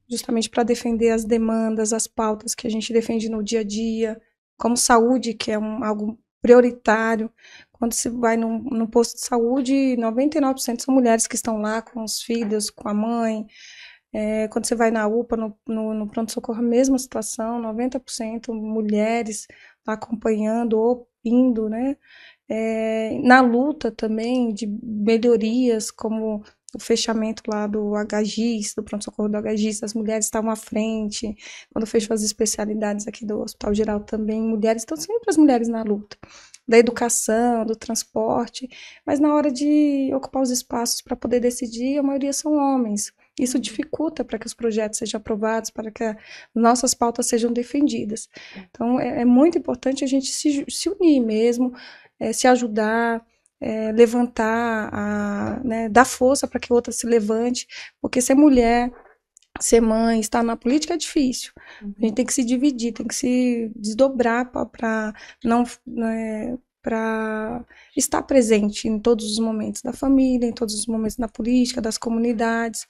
justamente para defender as demandas, as pautas que a gente defende no dia a dia, como saúde, que é um, algo prioritário. Quando se vai num, num posto de saúde, 99% são mulheres que estão lá com os filhos, com a mãe. É, quando você vai na UPA, no, no, no pronto-socorro, mesma situação, 90% mulheres acompanhando ou indo, né? É, na luta também de melhorias como o fechamento lá do HGIS, do pronto-socorro do HGIS, as mulheres estavam à frente, quando fechou as especialidades aqui do Hospital Geral também, mulheres, estão sempre as mulheres na luta, da educação, do transporte, mas na hora de ocupar os espaços para poder decidir, a maioria são homens. Isso dificulta para que os projetos sejam aprovados, para que nossas pautas sejam defendidas. Então, é, é muito importante a gente se, se unir mesmo, é, se ajudar, é, levantar, a, né, dar força para que outra se levante, porque ser mulher, ser mãe, estar na política é difícil. Uhum. A gente uhum. tem que se dividir, tem que se desdobrar para não. Né, para estar presente em todos os momentos da família, em todos os momentos da política, das comunidades.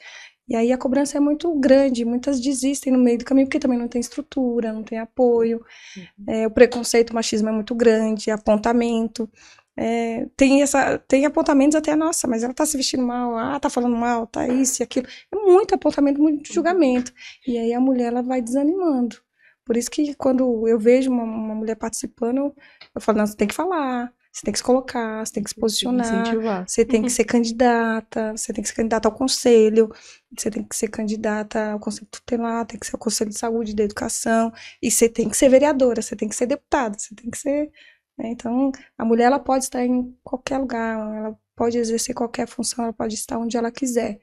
E aí a cobrança é muito grande, muitas desistem no meio do caminho, porque também não tem estrutura, não tem apoio, uhum. é, o preconceito, o machismo é muito grande, apontamento. É, tem, essa, tem apontamentos até, nossa, mas ela tá se vestindo mal, ah, tá falando mal, tá isso e aquilo. É muito apontamento, muito julgamento. E aí a mulher, ela vai desanimando. Por isso que quando eu vejo uma, uma mulher participando, eu, falo, não, você tem que falar, você tem que se colocar, você tem que se posicionar, você tem que ser candidata, você tem que ser candidata ao conselho, você tem que ser candidata ao conselho tutelar, tem que ser ao conselho de saúde, da educação, e você tem que ser vereadora, você tem que ser deputada, você tem que ser né? Então, a mulher ela pode estar em qualquer lugar, ela pode exercer qualquer função, ela pode estar onde ela quiser.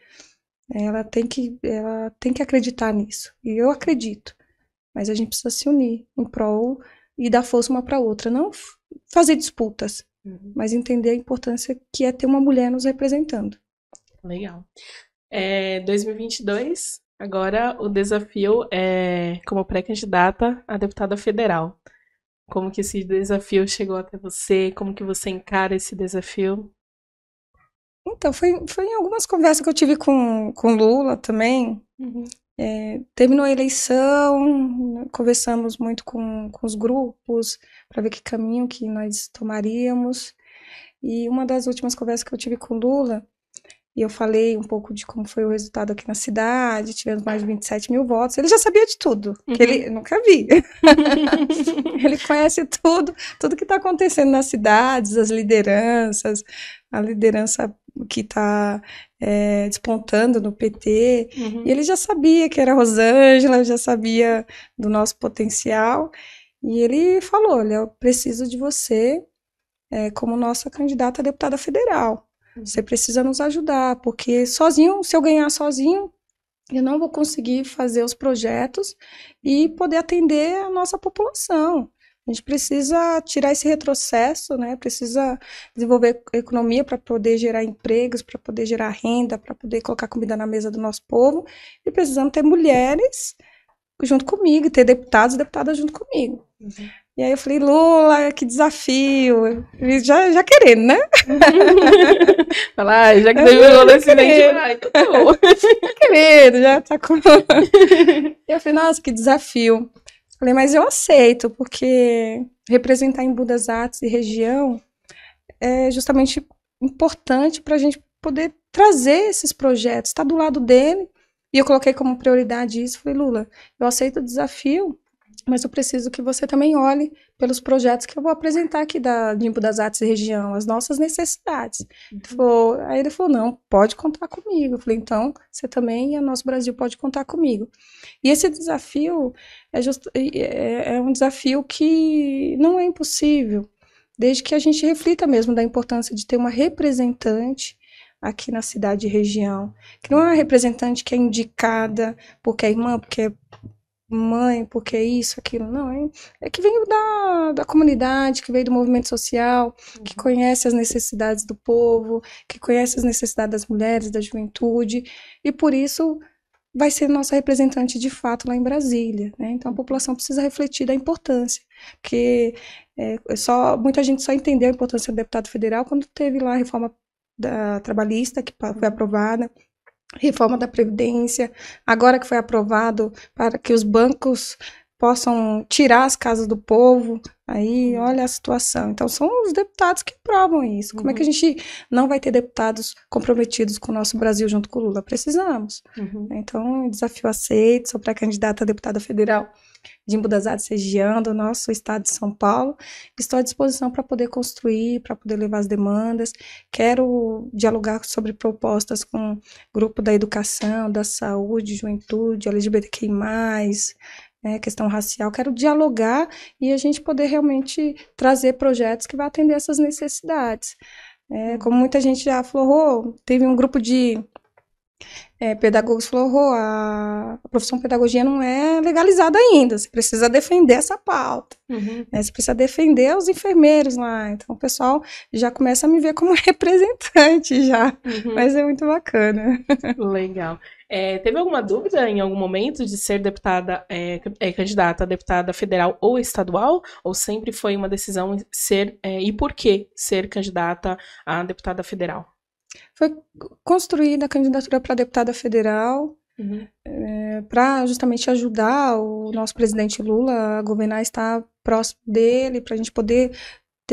Ela tem que, ela tem que acreditar nisso. E eu acredito. Mas a gente precisa se unir em prol e dar força uma para outra, não fazer disputas, uhum. mas entender a importância que é ter uma mulher nos representando. Legal. É, 2022, agora o desafio é como pré-candidata a deputada federal. Como que esse desafio chegou até você? Como que você encara esse desafio? Então, foi, foi em algumas conversas que eu tive com, com Lula também. Uhum. É, terminou a eleição, conversamos muito com, com os grupos para ver que caminho que nós tomaríamos. E uma das últimas conversas que eu tive com Lula, e eu falei um pouco de como foi o resultado aqui na cidade, tivemos mais de 27 mil votos. Ele já sabia de tudo, uhum. que ele uhum. nunca vi. ele conhece tudo, tudo que está acontecendo nas cidades, as lideranças, a liderança que está é, despontando no PT. Uhum. E ele já sabia que era Rosângela, já sabia do nosso potencial. E ele falou: olha, eu preciso de você é, como nossa candidata a deputada federal. Uhum. Você precisa nos ajudar, porque sozinho, se eu ganhar sozinho, eu não vou conseguir fazer os projetos e poder atender a nossa população. A gente precisa tirar esse retrocesso, né? Precisa desenvolver economia para poder gerar empregos, para poder gerar renda, para poder colocar comida na mesa do nosso povo. E precisamos ter mulheres junto comigo, ter deputados e deputadas junto comigo. Uhum. E aí eu falei, Lula, que desafio. Já, já querendo, né? Falar, ah, já que teve Lula nesse ai, tô bom. querendo, já tá com. eu falei, nossa, que desafio. Falei, mas eu aceito, porque representar em Budas Artes e região é justamente importante para a gente poder trazer esses projetos, está do lado dele. E eu coloquei como prioridade isso. Falei, Lula, eu aceito o desafio, mas eu preciso que você também olhe pelos projetos que eu vou apresentar aqui da Limpo das Artes e Região, as nossas necessidades. Ele uhum. falou, aí ele falou, não, pode contar comigo. Eu falei, então, você também e o nosso Brasil pode contar comigo. E esse desafio é, just, é, é um desafio que não é impossível, desde que a gente reflita mesmo da importância de ter uma representante aqui na cidade e região, que não é uma representante que é indicada porque é irmã, porque é mãe, porque isso, aquilo. Não, é, é que veio da, da comunidade, que veio do movimento social, uhum. que conhece as necessidades do povo, que conhece as necessidades das mulheres, da juventude, e por isso vai ser nossa representante de fato lá em Brasília. Né? Então a população precisa refletir da importância, porque é, é só, muita gente só entendeu a importância do deputado federal quando teve lá a reforma da, trabalhista, que foi uhum. aprovada, reforma da Previdência, agora que foi aprovado para que os bancos possam tirar as casas do povo. Aí, uhum. olha a situação. Então, são os deputados que provam isso. Como uhum. é que a uhum. gente não vai ter deputados comprometidos com o nosso Brasil junto com o Lula? Precisamos. Uhum. Então, desafio aceito. Sou pré-candidata a deputada federal de Artes, Sergiano, do nosso estado de São Paulo. Estou à disposição para poder construir, para poder levar as demandas. Quero dialogar sobre propostas com o grupo da educação, da saúde, juventude, LGBTQI+, né, questão racial, quero dialogar e a gente poder realmente trazer projetos que vá atender essas necessidades. É, hum. como muita gente já falou, teve um grupo de é, pedagogos falou, a profissão pedagogia não é legalizada ainda, você precisa defender essa pauta, uhum. né? você precisa defender os enfermeiros lá, então o pessoal já começa a me ver como representante já, uhum. mas é muito bacana. Legal. É, teve alguma dúvida em algum momento de ser deputada, é, é, candidata a deputada federal ou estadual? Ou sempre foi uma decisão ser, é, e por que ser candidata a deputada federal? Foi construída a candidatura para deputada federal, uhum. é, eh, para justamente ajudar o nosso presidente Lula a governar, estar próximo dele, para a gente poder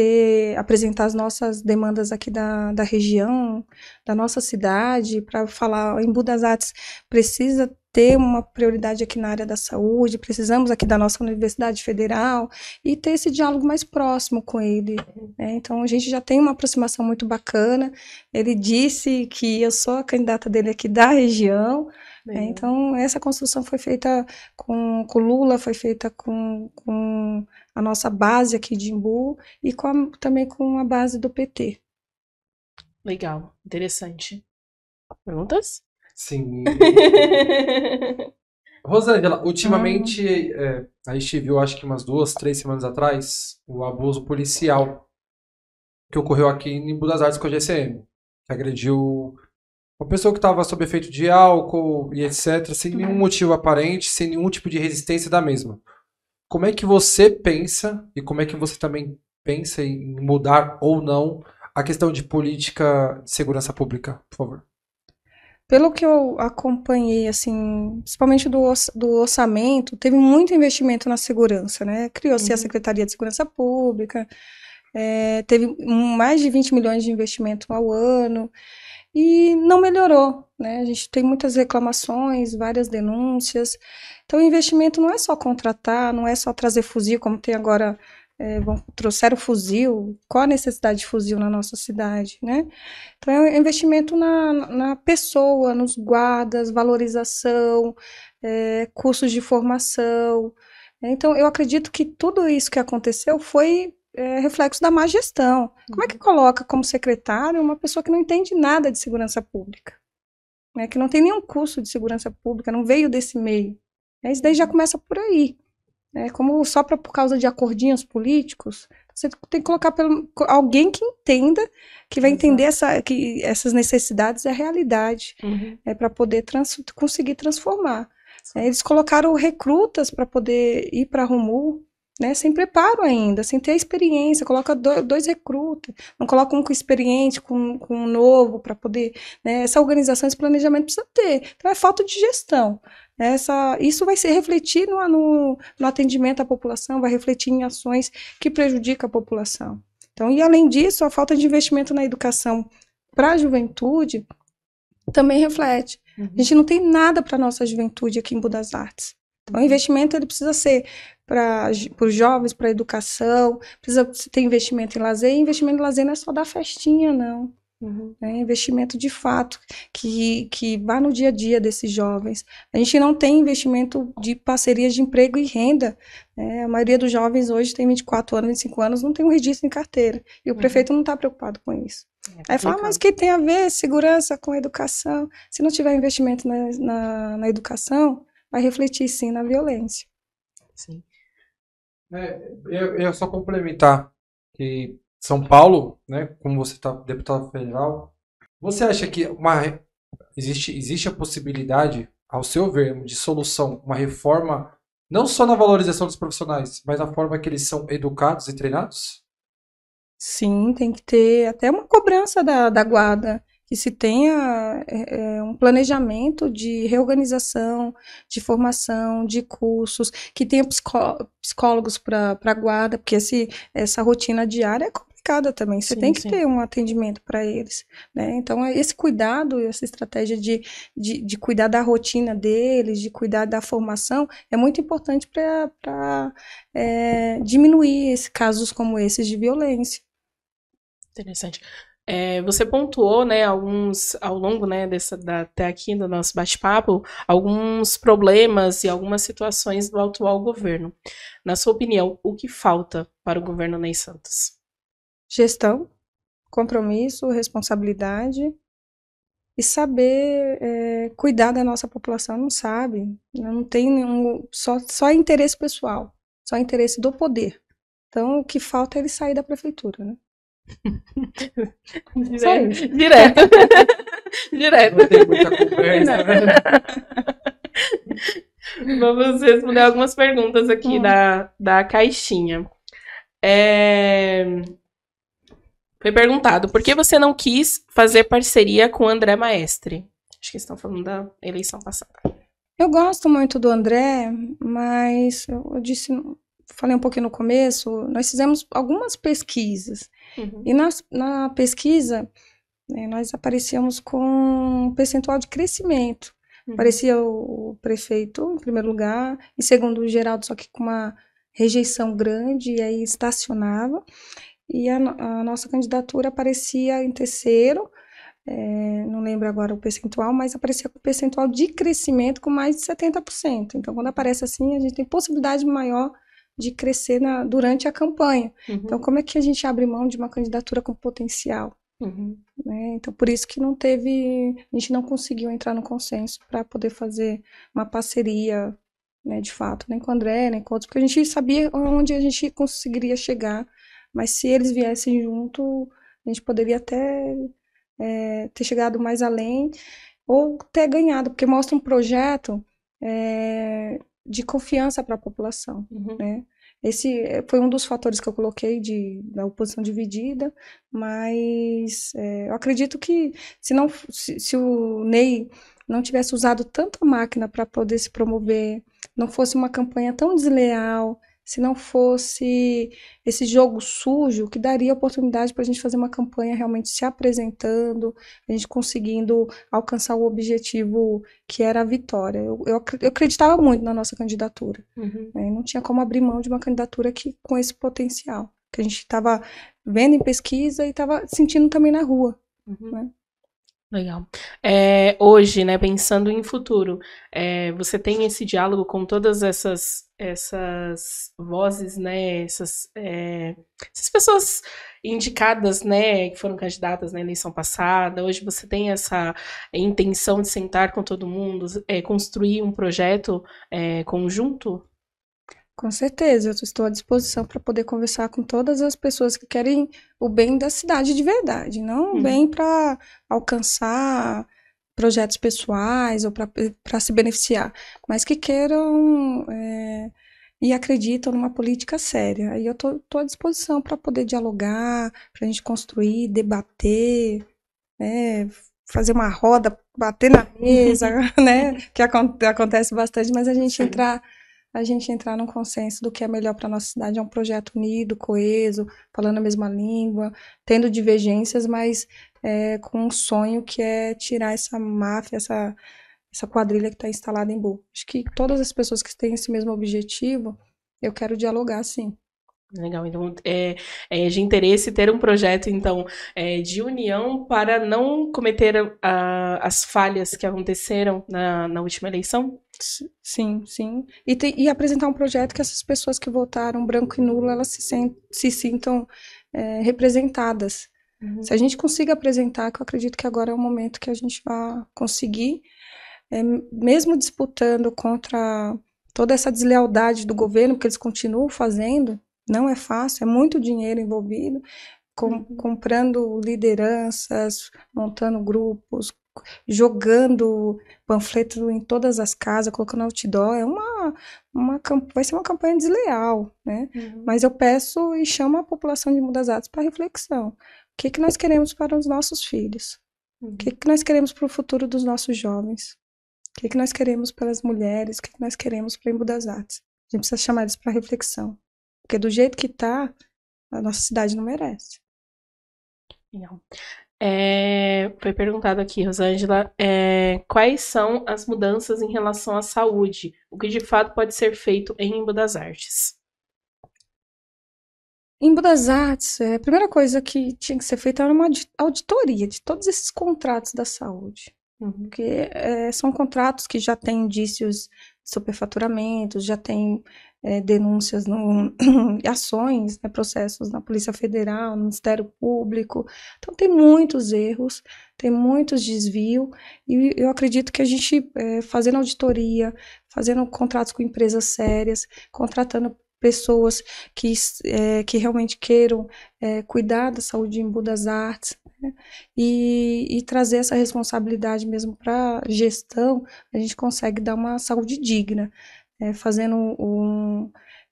ter, apresentar as nossas demandas aqui da, da região, da nossa cidade, para falar em Budas Artes precisa ter uma prioridade aqui na área da saúde, precisamos aqui da nossa Universidade Federal e ter esse diálogo mais próximo com ele. Né? Então, a gente já tem uma aproximação muito bacana. Ele disse que eu sou a candidata dele aqui da região, é, então, essa construção foi feita com, o Lula, foi feita com, com a nossa base aqui de Imbu e com a, também com a base do PT. Legal, interessante. Perguntas? Sim. Rosângela, ultimamente hum. é, a gente viu, acho que umas duas, três semanas atrás, o abuso policial que ocorreu aqui em Imbu das Artes com a GCM, que agrediu uma pessoa que estava sob efeito de álcool e etc., sem nenhum uhum. motivo aparente, sem nenhum tipo de resistência da mesma. Como é que você pensa e como é que você também pensa em mudar ou não a questão de política de segurança pública, por favor? Pelo que eu acompanhei, assim, principalmente do, do orçamento, teve muito investimento na segurança, né? Criou-se uhum. a Secretaria de Segurança Pública, é, teve mais de 20 milhões de investimento ao ano e não melhorou. Né? A gente tem muitas reclamações, várias denúncias. Então, investimento não é só contratar, não é só trazer fuzil, como tem agora. É, trouxeram fuzil, qual a necessidade de fuzil na nossa cidade, né? Então é um investimento na, na pessoa, nos guardas, valorização, é, cursos de formação. Então eu acredito que tudo isso que aconteceu foi é, reflexo da má gestão. Uhum. Como é que uhum. coloca como secretário uma pessoa que não entende nada de segurança pública? Né, que não tem nenhum curso de segurança pública, não veio desse meio. Né, isso daí já uhum. começa por aí. Né, como só pra, por causa de acordinhos políticos, você tem que colocar pelo, alguém que entenda, que vai Exato. entender essa, que essas necessidades e é a realidade, uhum. é, né, para poder trans, conseguir transformar. Né, eles colocaram recrutas para poder ir para Rumo né? Sem preparo ainda, sem ter experiência. Coloca dois recrutas, não coloca um com experiente, com, com um novo, para poder. Né? Essa organização, esse planejamento precisa ter. Então, é falta de gestão. Né, essa, isso vai se refletir no, no, no atendimento à população, vai refletir em ações que prejudicam a população. Então, e além disso, a falta de investimento na educação para a juventude também reflete. Uhum. A gente não tem nada para a nossa juventude aqui em Budas Artes. Então, o investimento ele precisa ser para os jovens, para a educação, precisa ter investimento em lazer, e investimento em lazer não é só dar festinha, não. Uhum. É investimento de fato que, que vá no dia a dia desses jovens. A gente não tem investimento de parcerias de emprego e renda. Né? A maioria dos jovens hoje tem 24 anos, 25 anos, não tem um registro em carteira. E o uhum. prefeito não está preocupado com isso. É Aí fala, ah, mas o que tem a ver segurança com educação? Se não tiver investimento na, na, na educação, vai refletir sim na violência. Sim. É, eu, eu só complementar que São Paulo, né, como você está deputado federal, você acha que uma, existe, existe a possibilidade, ao seu ver, de solução, uma reforma não só na valorização dos profissionais, mas na forma que eles são educados e treinados? Sim, tem que ter até uma cobrança da, da guarda que se tenha é, um planejamento de reorganização, de formação, de cursos, que tenha psicó psicólogos para guarda, porque esse, essa rotina diária é complicada também. Você sim, tem que sim. ter um atendimento para eles. Né? Então, é esse cuidado, essa estratégia de, de, de, cuidar da rotina deles, de cuidar da formação, é muito importante para é, eh, diminuir esse, casos como esses de violência. Interessante. É, você pontuou, né, alguns, ao longo, né, dessa, da, até aqui do nosso bate-papo, alguns problemas e algumas situações do atual governo. Na sua opinião, o que falta para o governo Ney Santos? Gestão, compromisso, responsabilidade e saber é, cuidar da nossa população. Não sabe, não tem nenhum, só, só interesse pessoal, só interesse do poder. Então, o que falta é ele sair da prefeitura, né? direto. Direto. direto. Não tem muita conversa, né? Vamos responder algumas perguntas aqui hum. da, da caixinha. É... Foi perguntado por que você não quis fazer parceria com o André Maestre? Acho que estão falando da eleição passada. Eu gosto muito do André, mas eu disse, falei um pouquinho no começo, nós fizemos algumas pesquisas Uhum. E na pesquisa, né, nós aparecíamos com um percentual de crescimento. Uhum. Aparecia o prefeito em primeiro lugar, em segundo o Geraldo, só que com uma rejeição grande, e aí estacionava. E a, a nossa candidatura aparecia em terceiro, é, não lembro agora o percentual, mas aparecia com percentual de crescimento com mais de 70%. Então, quando aparece assim, a gente tem possibilidade maior de crescer na, durante a campanha. Uhum. Então, como é que a gente abre mão de uma candidatura com potencial? Uhum. Né? Então, por isso que não teve, a gente não conseguiu entrar no consenso para poder fazer uma parceria, né, de fato, nem com o André, nem com outros, porque a gente sabia onde a gente conseguiria chegar, mas se eles viessem junto, a gente poderia até é, ter chegado mais além ou ter ganhado, porque mostra um projeto é, de confiança para a população. Uhum. Né? Esse eh, foi um dos fatores que eu coloquei de, da oposição dividida, mas é, eu acredito que se, não, se, se o Ney não tivesse usado tanta máquina para poder se promover, não fosse uma campanha tão desleal, se não fosse esse jogo sujo que daria oportunidade para a gente fazer uma campanha realmente se apresentando, a gente conseguindo alcançar o objetivo que era a vitória. Eu, eu, eu acreditava muito na nossa candidatura. Uhum. Né? Não tinha como abrir mão de uma candidatura que, com esse potencial. Que a gente estava vendo em pesquisa e estava sentindo também na rua. Uhum. Né? Legal. É, hoje, né, pensando em futuro, é, você tem esse diálogo com todas essas essas vozes, né, essas, é, essas pessoas indicadas, né, que foram candidatas na eleição passada. Hoje você tem essa intenção de sentar com todo mundo, é, construir um projeto é, conjunto? Com certeza, eu estou à disposição para poder conversar com todas as pessoas que querem o bem da cidade de verdade, não uhum. bem para alcançar projetos pessoais ou para se beneficiar, mas que queiram é, e acreditam numa política séria. E eu estou à disposição para poder dialogar, para a gente construir, debater, né, fazer uma roda, bater na mesa, né, que acontece bastante, mas a gente entrar a gente entrar num consenso do que é melhor para nossa cidade. É um projeto unido, coeso, falando a mesma língua, tendo divergências, mas é, com um sonho que é tirar essa máfia, essa, essa quadrilha que está instalada em Boa. Acho que todas as pessoas que têm esse mesmo objetivo, eu quero dialogar, sim. Legal, então é, é, de interesse ter um projeto então é, de união para não cometer a, as falhas que aconteceram na, na última eleição? Sim, sim. E, te, e, apresentar um projeto que essas pessoas que votaram branco e nulo elas se, sent, se sintam é, representadas. Uhum. Se a gente consiga apresentar, que eu acredito que agora é o momento que a gente vai conseguir, é, mesmo disputando contra toda essa deslealdade do governo, que eles continuam fazendo, não é fácil, é muito dinheiro envolvido, com, uhum. comprando lideranças, montando grupos, jogando panfleto em todas as casas, colocando outdoor, é uma, uma vai ser uma campanha desleal, né? Uhum. Mas eu peço e chamo a população de Mudas Artes para reflexão. O que, que nós queremos para os nossos filhos? Uhum. O que, uhum. que nós queremos para o futuro dos nossos jovens? O que, que nós queremos para as mulheres? O que, que nós queremos para Mudas Artes? A gente precisa chamar eles para reflexão. Porque do jeito que tá, a nossa cidade não merece. Não. É, foi perguntado aqui, Rosângela, é, quais são as mudanças em relação à saúde? O que de fato pode ser feito em Embu das Artes? Em Embu das Artes, é, a primeira coisa que tinha que ser feita era uma auditoria de todos esses contratos da saúde. Uhum. Porque é, são contratos que já têm indícios de superfaturamento, já tem é, denúncias, no, ações, né, processos na Polícia Federal, no Ministério Público. Então, tem muitos erros, tem muitos desvios, e eu acredito que a gente, é, fazendo auditoria, fazendo contratos com empresas sérias, contratando pessoas que, é, que realmente queiram é, cuidar da saúde em Budas Artes né? e, e, trazer essa responsabilidade mesmo para a gestão, a gente consegue dar uma saúde digna é, fazendo um,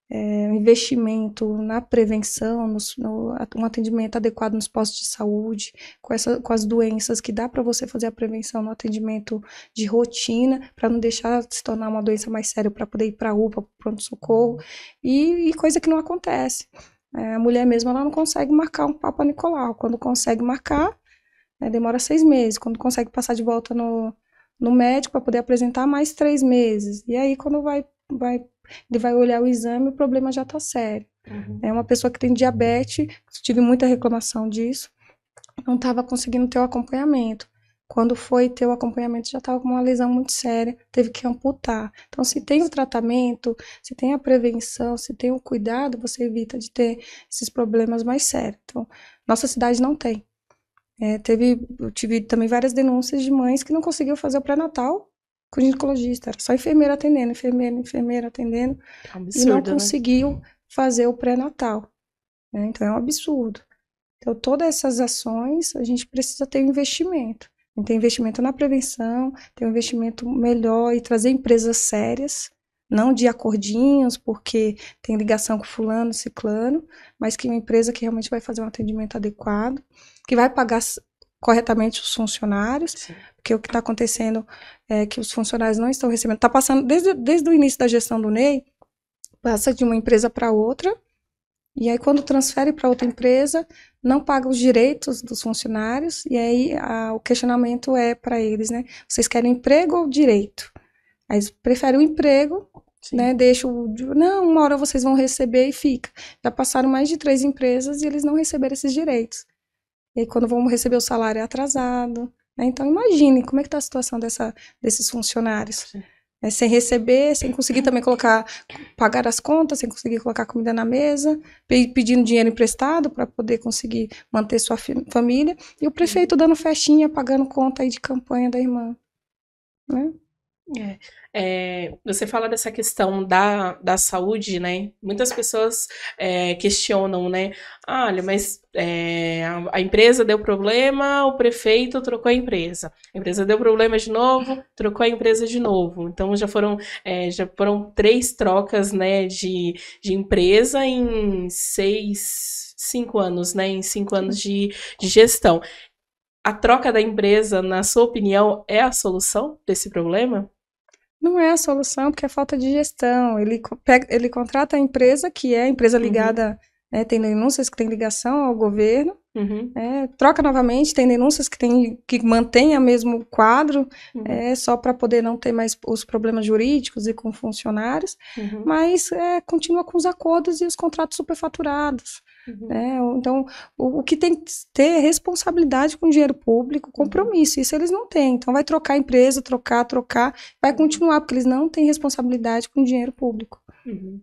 é, investimento na prevenção, no, no, um atendimento adequado nos postos de saúde, com, essa, com as doenças que dá para você fazer a prevenção no atendimento de rotina, para não deixar se tornar uma doença mais séria, para poder ir para a UPA, para pronto-socorro, uhum. e, e coisa que não acontece. É, a mulher mesma ela não consegue marcar um Papa Nicolau. Quando consegue marcar, né, demora seis meses. Quando consegue passar de volta no, no médico para poder apresentar, mais três meses. E aí, quando vai vai, ele vai olhar o exame e o problema já está sério. Uhum. É uma pessoa que tem diabetes, tive muita reclamação disso, não estava conseguindo ter o acompanhamento. Quando foi ter o acompanhamento, já estava com uma lesão muito séria, teve que amputar. Então, se tem o tratamento, se tem a prevenção, se tem o cuidado, você evita de ter esses problemas mais sérios. Então, nossa cidade não tem. É, teve, eu tive também várias denúncias de mães que não conseguiu fazer o pré-natal com ginecologista, era só enfermeira atendendo, enfermeira, enfermeira atendendo, é um absurdo, e não né? conseguiam fazer o pré-natal. Né? Então é um absurdo. Então todas essas ações a gente precisa ter um investimento. Tem investimento na prevenção, tem um investimento melhor e trazer empresas sérias, não de acordinhos, porque tem ligação com fulano, ciclano, mas que é uma empresa que realmente vai fazer um atendimento adequado, que vai pagar corretamente os funcionários, Sim. porque o que está acontecendo é que os funcionários não estão recebendo. Está passando, desde, desde o início da gestão do NEI, passa de uma empresa para outra, e aí quando transfere para outra empresa, não paga os direitos dos funcionários, e aí a, o questionamento é para eles, né? Vocês querem emprego ou direito? Aí eles preferem o emprego, Sim. né? Deixa o. Não, uma hora vocês vão receber e fica. Já passaram mais de três empresas e eles não receberam esses direitos. E aí, quando vamos receber o salário é atrasado. Né? Então, imagine como é que está a situação dessa, desses funcionários. É, sem receber, sem conseguir também colocar, pagar as contas, sem conseguir colocar comida na mesa, pedindo dinheiro emprestado para poder conseguir manter sua família, e o prefeito uhum. dando festinha, pagando conta aí de campanha da irmã. Né? É. é, você fala dessa questão da, da saúde, né? Muitas pessoas é, questionam, né? olha, mas é, a, a, empresa deu problema, o prefeito trocou a empresa. A empresa deu problema de novo, trocou a empresa de novo. Então já foram, é, já foram três trocas, né, de, de empresa em seis, cinco anos, né? Em cinco anos de, de gestão. A troca da empresa, na sua opinião, é a solução desse problema? não é a solução, porque é falta de gestão. Ele, pega, ele contrata a empresa, que é a empresa uhum. ligada, uhum. tem denúncias que tem ligação ao governo, uhum. é, troca novamente, tem denúncias que, tem, que mantém o mesmo quadro, uhum. é, só para poder não ter mais os problemas jurídicos e com funcionários, uhum. mas é, continua com os acordos e os contratos superfaturados. Uhum. Né? Então, o, o, que tem que ter é responsabilidade com o dinheiro público, uhum. compromisso. Isso eles não têm. Então, vai trocar empresa, trocar, trocar, vai uhum. continuar, porque eles não têm responsabilidade com o dinheiro público. Uhum.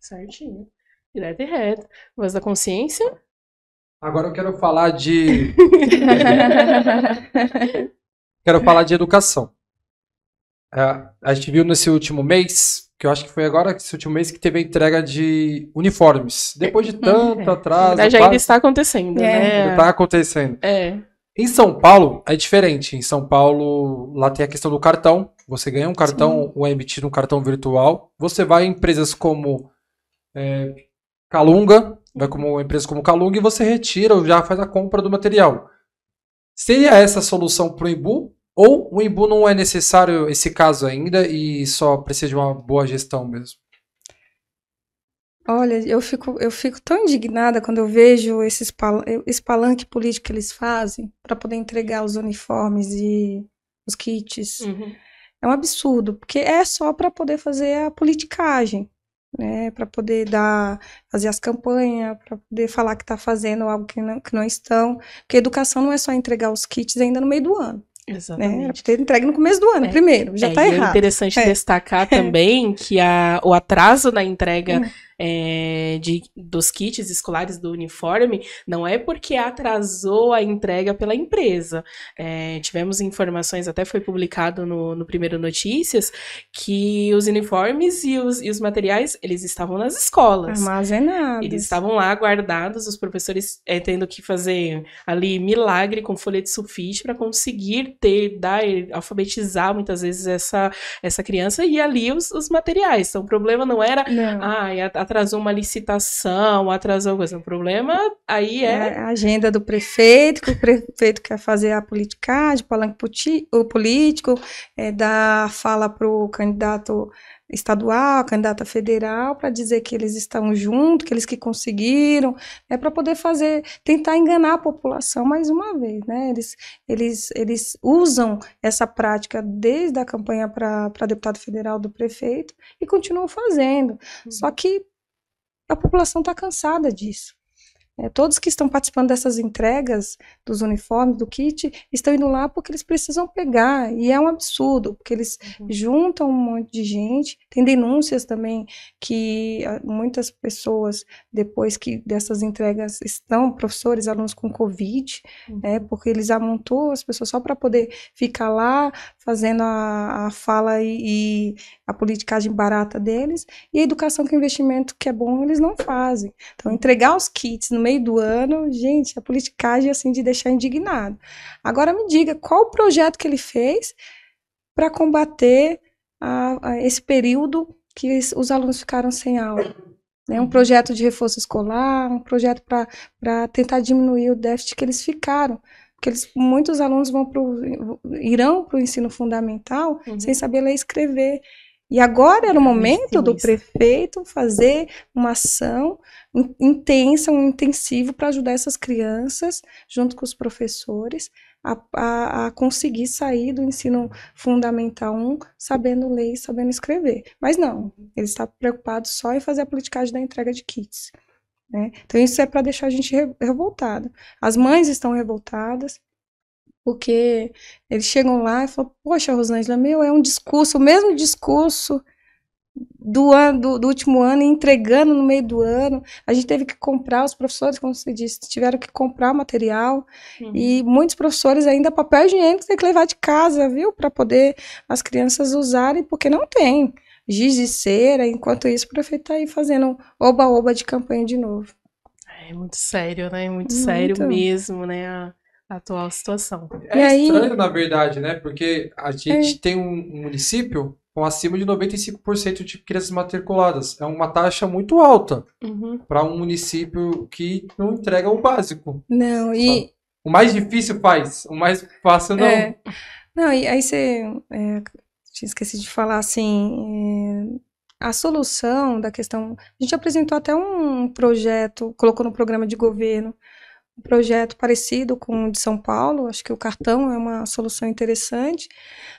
Certinho. Direto e reto. Voz da consciência. Agora eu quero falar de. quero falar de educação. É, a gente viu nesse último mês que eu acho que foi agora, esse último mês, que teve a entrega de uniformes. Depois de é. tanto é. atraso... Mas ainda está acontecendo, é. né? está acontecendo. É. Em São Paulo, é diferente. Em São Paulo, lá tem a questão do cartão. Você ganha um cartão, o ou é emitido um cartão virtual. Você vai em empresas como é, Calunga, vai como empresas como Calunga, e você retira ou já faz a compra do material. Seria essa a solução para o IBU ou o Embu não é necessário esse caso ainda e só precisa de uma boa gestão mesmo? Olha, eu fico, eu fico tão indignada quando eu vejo esse palanque político que eles fazem para poder entregar os uniformes e os kits. Uhum. É um absurdo, porque é só para poder fazer a politicagem, né? Para poder dar, fazer as campanhas, para poder falar que está fazendo algo que não, que não estão. Porque educação não é só entregar os kits ainda no meio do ano. Exatamente. Né? ter entregue no começo do ano, é, primeiro, já é, tá é errado. É interessante é. destacar também que a, o atraso na entrega hum é, de, dos kits escolares do uniforme, não é porque atrasou a entrega pela empresa. É, tivemos informações, até foi publicado no, no Primeiro Notícias, que os uniformes e os, e os materiais, eles estavam nas escolas. Armazenados. Eles estavam lá guardados, os professores é, tendo que fazer ali milagre com folha de sulfite para conseguir ter, dar, alfabetizar muitas vezes essa, essa criança e ali os, os materiais. Então o problema não era, não. ah, atrasou uma licitação, atrasou coisa. O problema aí é... é... a agenda do prefeito, que o prefeito quer fazer a politicagem, o político, é, dar fala para o candidato estadual, candidata federal, para dizer que eles estão juntos, que eles que conseguiram, é né, para poder fazer, tentar enganar a população mais uma vez, né? Eles, eles, eles usam essa prática desde a campanha para deputado federal do prefeito e continuam fazendo. Uhum. Só que a população está cansada disso. É, todos que estão participando dessas entregas dos uniformes, do kit, estão indo lá porque eles precisam pegar. E é um absurdo, porque eles uhum. juntam um monte de gente. Tem denúncias também que ah, muitas pessoas, depois que dessas entregas, estão professores, alunos com Covid, né, uhum. né, porque eles amontou as pessoas só para poder ficar lá fazendo a, a fala e, e, a politicagem barata deles. E a educação com é investimento que é bom, eles não fazem. Então, uhum. entregar os kits no meio do ano, gente, a politicagem assim de deixar indignado. Agora me diga qual o projeto que ele fez para combater a, a esse período que os alunos ficaram sem aula. Né, um projeto de reforço escolar, um projeto para tentar diminuir o déficit que eles ficaram. Porque eles, muitos alunos vão pro, irão para o ensino fundamental uhum. sem saber ler e escrever. E agora era o momento do prefeito fazer uma ação intensa, um intensivo para ajudar essas crianças, junto com os professores, a, a, a, conseguir sair do ensino fundamental 1 sabendo ler e sabendo escrever. Mas não, ele está preocupado só em fazer a politicagem da entrega de kits. Né? Então, isso é para deixar a gente revoltada. As mães estão revoltadas, porque eles chegam lá e falam, poxa, Rosângela, meu, é um discurso, o mesmo discurso do, ano, do, do, último ano, entregando no meio do ano. A gente teve que comprar, os professores, como você disse, tiveram que comprar material. Uhum. E muitos professores ainda papel higiênico tem que levar de casa, viu? Para poder as crianças usarem, porque não tem giz e cera. Enquanto isso, o prefeito está aí fazendo oba-oba de campanha de novo. É muito sério, né? Muito, muito. sério mesmo, né? atual situação. É e aí... estranho, na verdade, né? Porque a gente é. tem um município com acima de 95% de crianças matriculadas. É uma taxa muito alta uhum. para um município que não entrega o básico. Não, e. O mais difícil faz, o mais fácil não. É. Não, e aí você. É, esqueci de falar assim. É a solução da questão. A gente apresentou até um projeto, colocou no programa de governo, um projeto parecido com o de São Paulo. Acho que o cartão é uma solução interessante.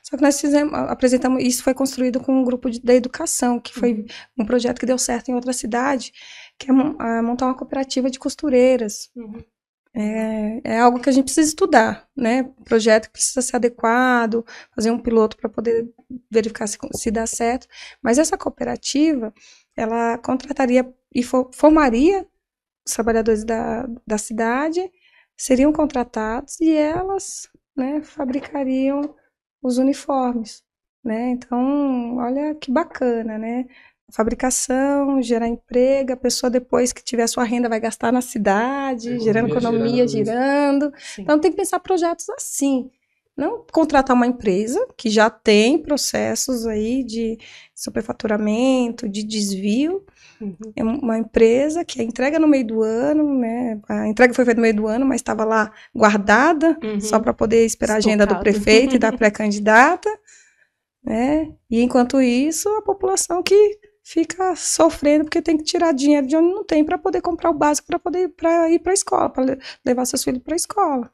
Só que nós fizemos, apresentamos, isso foi construído com um grupo de, da educação, que foi uhum. um projeto que deu certo em outra cidade, que é montar uma cooperativa de costureiras. Uhum. É, é, algo que a gente precisa estudar, né? O projeto precisa ser adequado, fazer um piloto para poder verificar se, se dá certo. Mas essa cooperativa, ela contrataria e for, formaria os trabalhadores da, da cidade seriam contratados e elas né, fabricariam os uniformes. Né? Então, olha que bacana, né? Fabricação, gerar emprego, a pessoa depois que tiver sua renda vai gastar na cidade, economia gerando economia, girando. girando. Então tem que pensar projetos assim, não contratar uma empresa que já tem processos aí de superfaturamento, de desvio. Uhum. É uma empresa que entrega no meio do ano, né? A entrega foi feita no meio do ano, mas estava lá guardada uhum. só para poder esperar Estocado. a agenda do prefeito e da pré-candidata, né? E enquanto isso, a população que fica sofrendo porque tem que tirar dinheiro de onde não tem para poder comprar o básico para poder pra ir para a escola, para levar seus filhos para a escola.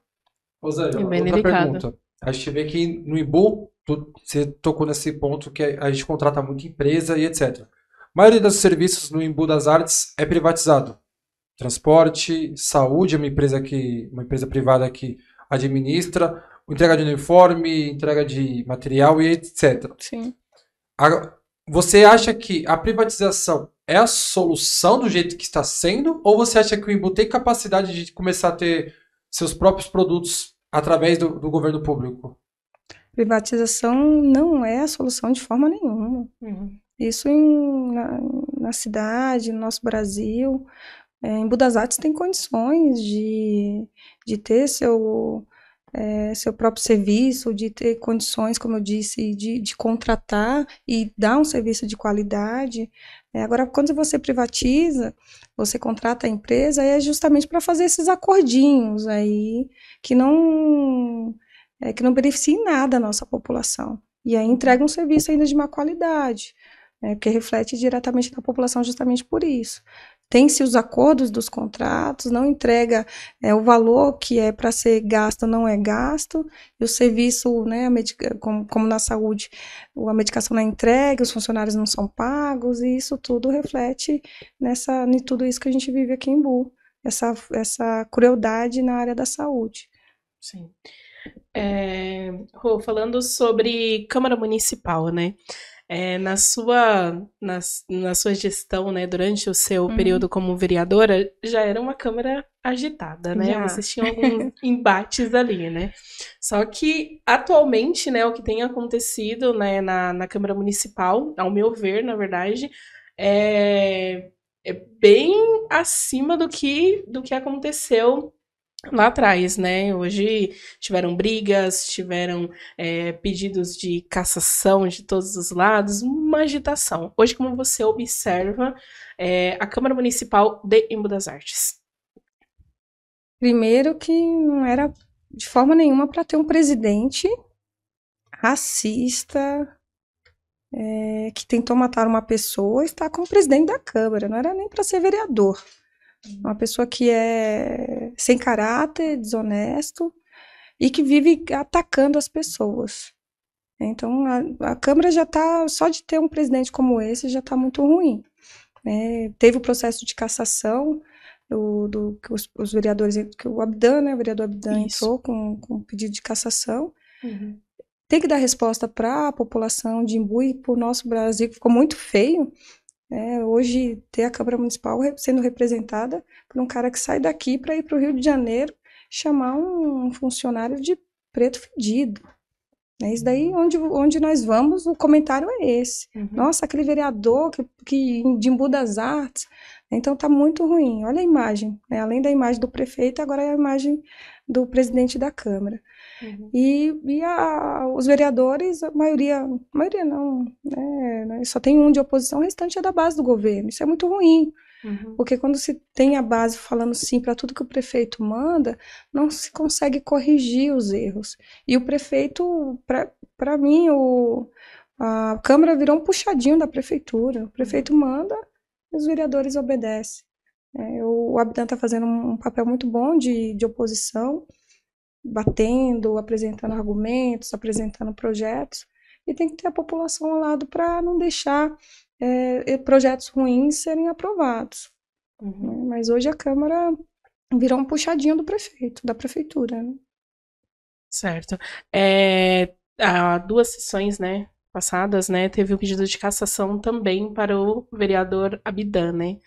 Rosângela, é outra delicado. pergunta a gente vê que no Ibu, tu, você tocou nesse ponto que a gente contrata muita empresa e etc. A maioria dos serviços no Ibu das Artes é privatizado. Transporte, saúde, é uma empresa que uma empresa privada que administra, entrega de uniforme, entrega de material e etc. Sim. A, você acha que a privatização é a solução do jeito que está sendo ou você acha que o Imbu tem capacidade de começar a ter seus próprios produtos através do, do governo público? Privatização não é a solução de forma nenhuma. Uhum. Isso em, na, na, cidade, no nosso Brasil. É, em Budas Artes tem condições de, de ter seu, é, seu próprio serviço, de ter condições, como eu disse, de, de contratar e dar um serviço de qualidade. É, agora, quando você privatiza, você contrata a empresa, é justamente para fazer esses acordinhos aí que não é, que não beneficiem nada a nossa população. E aí entrega um serviço ainda de má qualidade, né, porque reflete diretamente na população justamente por isso tem-se os acordos dos contratos, não entrega é, o valor que é para ser gasto, não é gasto, e o serviço, né, como, como, na saúde, a medicação não é entregue, os funcionários não são pagos, e isso tudo reflete nessa, em tudo isso que a gente vive aqui em Bu, essa, essa crueldade na área da saúde. Sim. É, Rô, falando sobre Câmara Municipal, né? é, na, sua, na, na sua gestão, né, durante o seu uhum. período como vereadora, já era uma Câmara agitada, né? Já. Vocês tinham alguns embates ali, né? Só que atualmente, né, o que tem acontecido né, na, na Câmara Municipal, ao meu ver, na verdade, é, é bem acima do que, do que aconteceu lá atrás, né? Hoje tiveram brigas, tiveram é, pedidos de cassação de todos os lados, uma agitação. Hoje, como você observa, é, a Câmara Municipal de Embu das Artes. Primeiro que não era de forma nenhuma para ter um presidente racista é, que tentou matar uma pessoa e está como presidente da Câmara. Não era nem para ser vereador. Uma pessoa que é sem caráter, desonesto e que vive atacando as pessoas. Então a, a Câmara já está, só de ter um presidente como esse, já está muito ruim. Né? Teve o processo de cassação do, do que os, os, vereadores, que o Abdan, né, o vereador Abdan Isso. entrou com, com um pedido de cassação. Uhum. Tem que dar resposta para a população de Imbu e para o nosso Brasil, que ficou muito feio, é, hoje, ter a Câmara Municipal sendo representada por um cara que sai daqui para ir para o Rio de Janeiro chamar um funcionário de preto fedido. É isso daí, uhum. onde, onde nós vamos, o comentário é esse. Uhum. Nossa, aquele vereador que, que de Embu das Artes. Então está muito ruim. Olha a imagem. Né? Além da imagem do prefeito, agora é a imagem do presidente da Câmara. Uhum. E, e a, os vereadores, a maioria, a maioria não, né, né, só tem um de oposição, o restante é da base do governo. Isso é muito ruim, uhum. porque quando se tem a base falando sim para tudo que o prefeito manda, não se consegue corrigir os erros. E o prefeito, para mim, o, a Câmara virou um puxadinho da prefeitura. O prefeito uhum. manda e os vereadores obedecem. É, o, o Abdan está fazendo um, um papel muito bom de, de oposição batendo, apresentando argumentos, apresentando projetos, e tem que ter a população ao lado para não deixar é, projetos ruins serem aprovados. Uhum. Né? Mas hoje a Câmara virou um puxadinho do prefeito, da prefeitura. Né? Certo. É, há duas sessões, né, passadas, né, teve um pedido de cassação também para o vereador Abidan, né?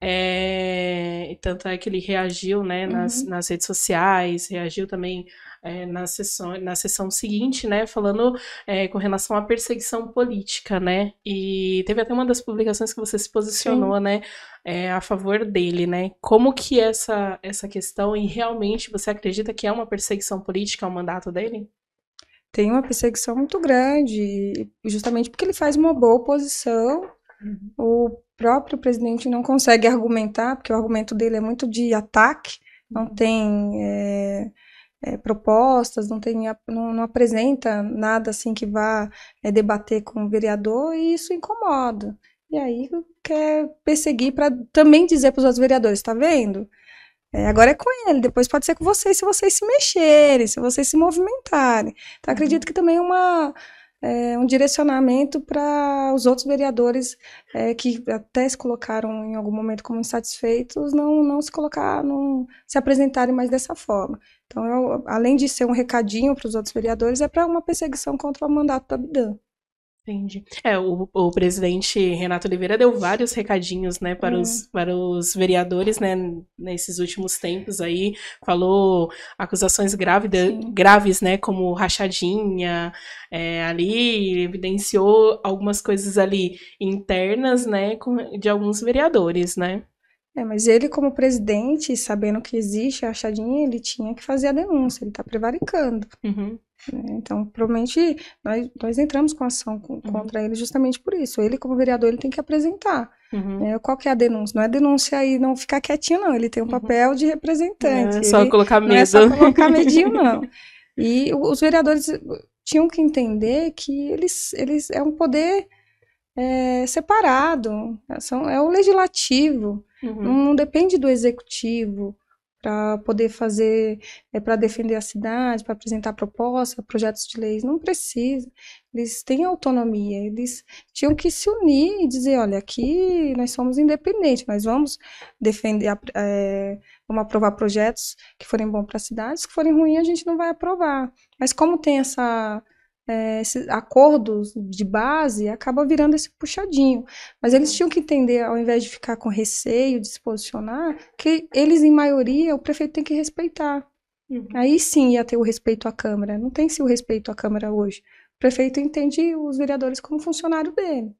É, tanto é que ele reagiu né, nas, uhum. nas redes sociais, reagiu também é, na, sessão, na sessão seguinte, né, falando é, com relação à perseguição política, né? E teve até uma das publicações que você se posicionou, né, é, a favor dele, né? Como que essa, essa questão, e realmente você acredita que é uma perseguição política o mandato dele? Tem uma perseguição muito grande, justamente porque ele faz uma boa oposição. Uhum. O próprio presidente não consegue argumentar, porque o argumento dele é muito de ataque, não uhum. tem é, é, propostas, não, tem, não, não, apresenta nada assim que vá é, debater com o vereador, e isso incomoda. E aí quer perseguir para também dizer para os outros vereadores, está vendo? É, agora é com ele, depois pode ser com vocês, se vocês se mexerem, se vocês se movimentarem. Então, acredito uhum. que também é uma é, um direcionamento para os outros vereadores é, que até se colocaram em algum momento como insatisfeitos, não, não se colocar, não se apresentarem mais dessa forma. Então, eu, além de ser um recadinho para os outros vereadores, é para uma perseguição contra o mandato da Bidan. Entendi. É, o, o presidente Renato Oliveira deu vários recadinhos, né, para, hum. os, para os vereadores, né, nesses últimos tempos aí, falou acusações grávida, graves, né, como rachadinha, é, ali, evidenciou algumas coisas ali internas, né, de alguns vereadores, né. É, mas ele, como presidente, sabendo que existe a rachadinha, ele tinha que fazer a denúncia, ele está prevaricando. Uhum. Né? Então, provavelmente, nós, nós entramos com ação uhum. contra uhum. ele justamente por isso. Ele, como vereador, ele tem que apresentar. Uhum. Né? qual que é a denúncia? Não é denúncia e não ficar quietinho, não. Ele tem um uhum. papel de representante. É, só colocar medo. Não é só é colocar medinho, não. E os vereadores eh, tinham que entender que eles, eles é um poder é, separado. Né? São, é o legislativo. Uhum. Não, não depende do executivo para poder fazer, é, eh, para defender a cidade, para apresentar propostas, projetos de leis. Não precisa. Eles têm autonomia. Eles tinham que se unir e dizer, olha, aqui nós somos independentes, mas vamos defender, é, vamos aprovar projetos que forem bons para a cidade, se forem ruins a gente não vai aprovar. Mas como tem essa é, acordos de base acaba virando esse puxadinho. Mas eles tinham que entender, ao invés de ficar com receio, de se posicionar, que eles, em maioria, o prefeito tem que respeitar. Uhum. Aí sim ia ter o respeito à Câmara. Não tem se o respeito à Câmara hoje. O prefeito entende os vereadores como funcionário dele.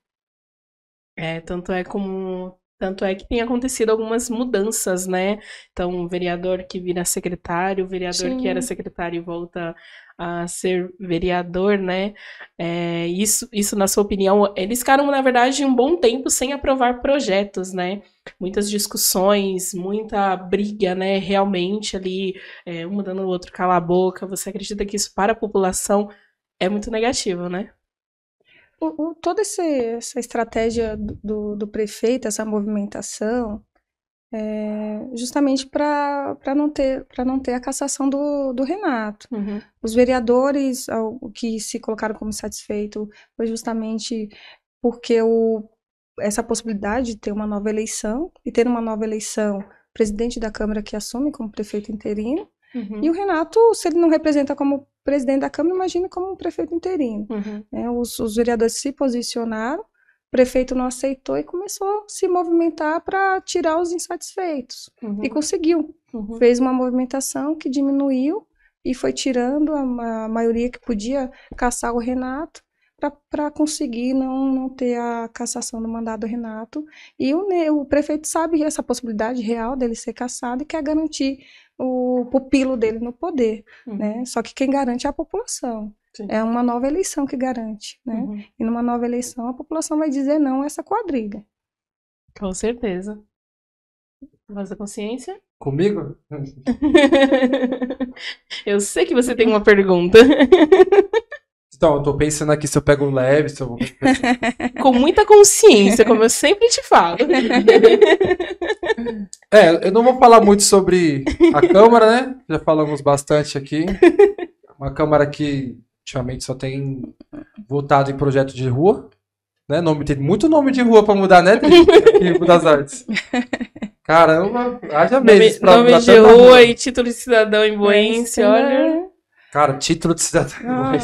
É, tanto é como tanto é que tem acontecido algumas mudanças, né? Então, o vereador que vira secretário, o vereador Sim. que era secretário volta a ser vereador, né? É, isso, isso, na sua opinião, eles ficaram, na verdade, um bom tempo sem aprovar projetos, né? Muitas discussões, muita briga, né? Realmente ali, é, um dando o outro cala a boca. Você acredita que isso para a população é muito negativo, né? o, o, toda esse, essa estratégia do, do, prefeito, essa movimentação, é justamente para não, ter, não ter a cassação do, do Renato. Uhum. Os vereadores que se colocaram como satisfeitos foi justamente porque o, essa possibilidade de ter uma nova eleição, e ter uma nova eleição, presidente da Câmara que assume como prefeito interino, uhum. e o Renato, se ele não representa como presidente da Câmara, imagina como um prefeito interino. Uhum. É, os, os, vereadores se posicionaram, o prefeito não aceitou e começou a se movimentar para tirar os insatisfeitos. Uhum. E conseguiu. Uhum. Fez uma movimentação que diminuiu e foi tirando a, a maioria que podia caçar o Renato para conseguir não, não ter a cassação do mandado do Renato. E o, o prefeito sabe essa possibilidade real dele ser cassado e quer garantir o pupilo dele no poder, uhum. né? Só que quem garante é a população. Sim. É uma nova eleição que garante, né? Uhum. E numa nova eleição a população vai dizer não a essa quadrilha. Com certeza. Voz da consciência? Comigo? Eu sei que você tem uma pergunta. Então, eu tô pensando aqui se eu pego leve, se eu vou. Com muita consciência, como eu sempre te falo. é, eu não vou falar muito sobre a Câmara, né? Já falamos bastante aqui. É uma Câmara que ultimamente só tem votado em projeto de rua. Né? Nome, tem muito nome de rua pra mudar, né, Rio das artes. Caramba, haja meses nome, pra Nome de rua, rua e título de cidadão em Boência, olha. Né? Cara, título de cidadão é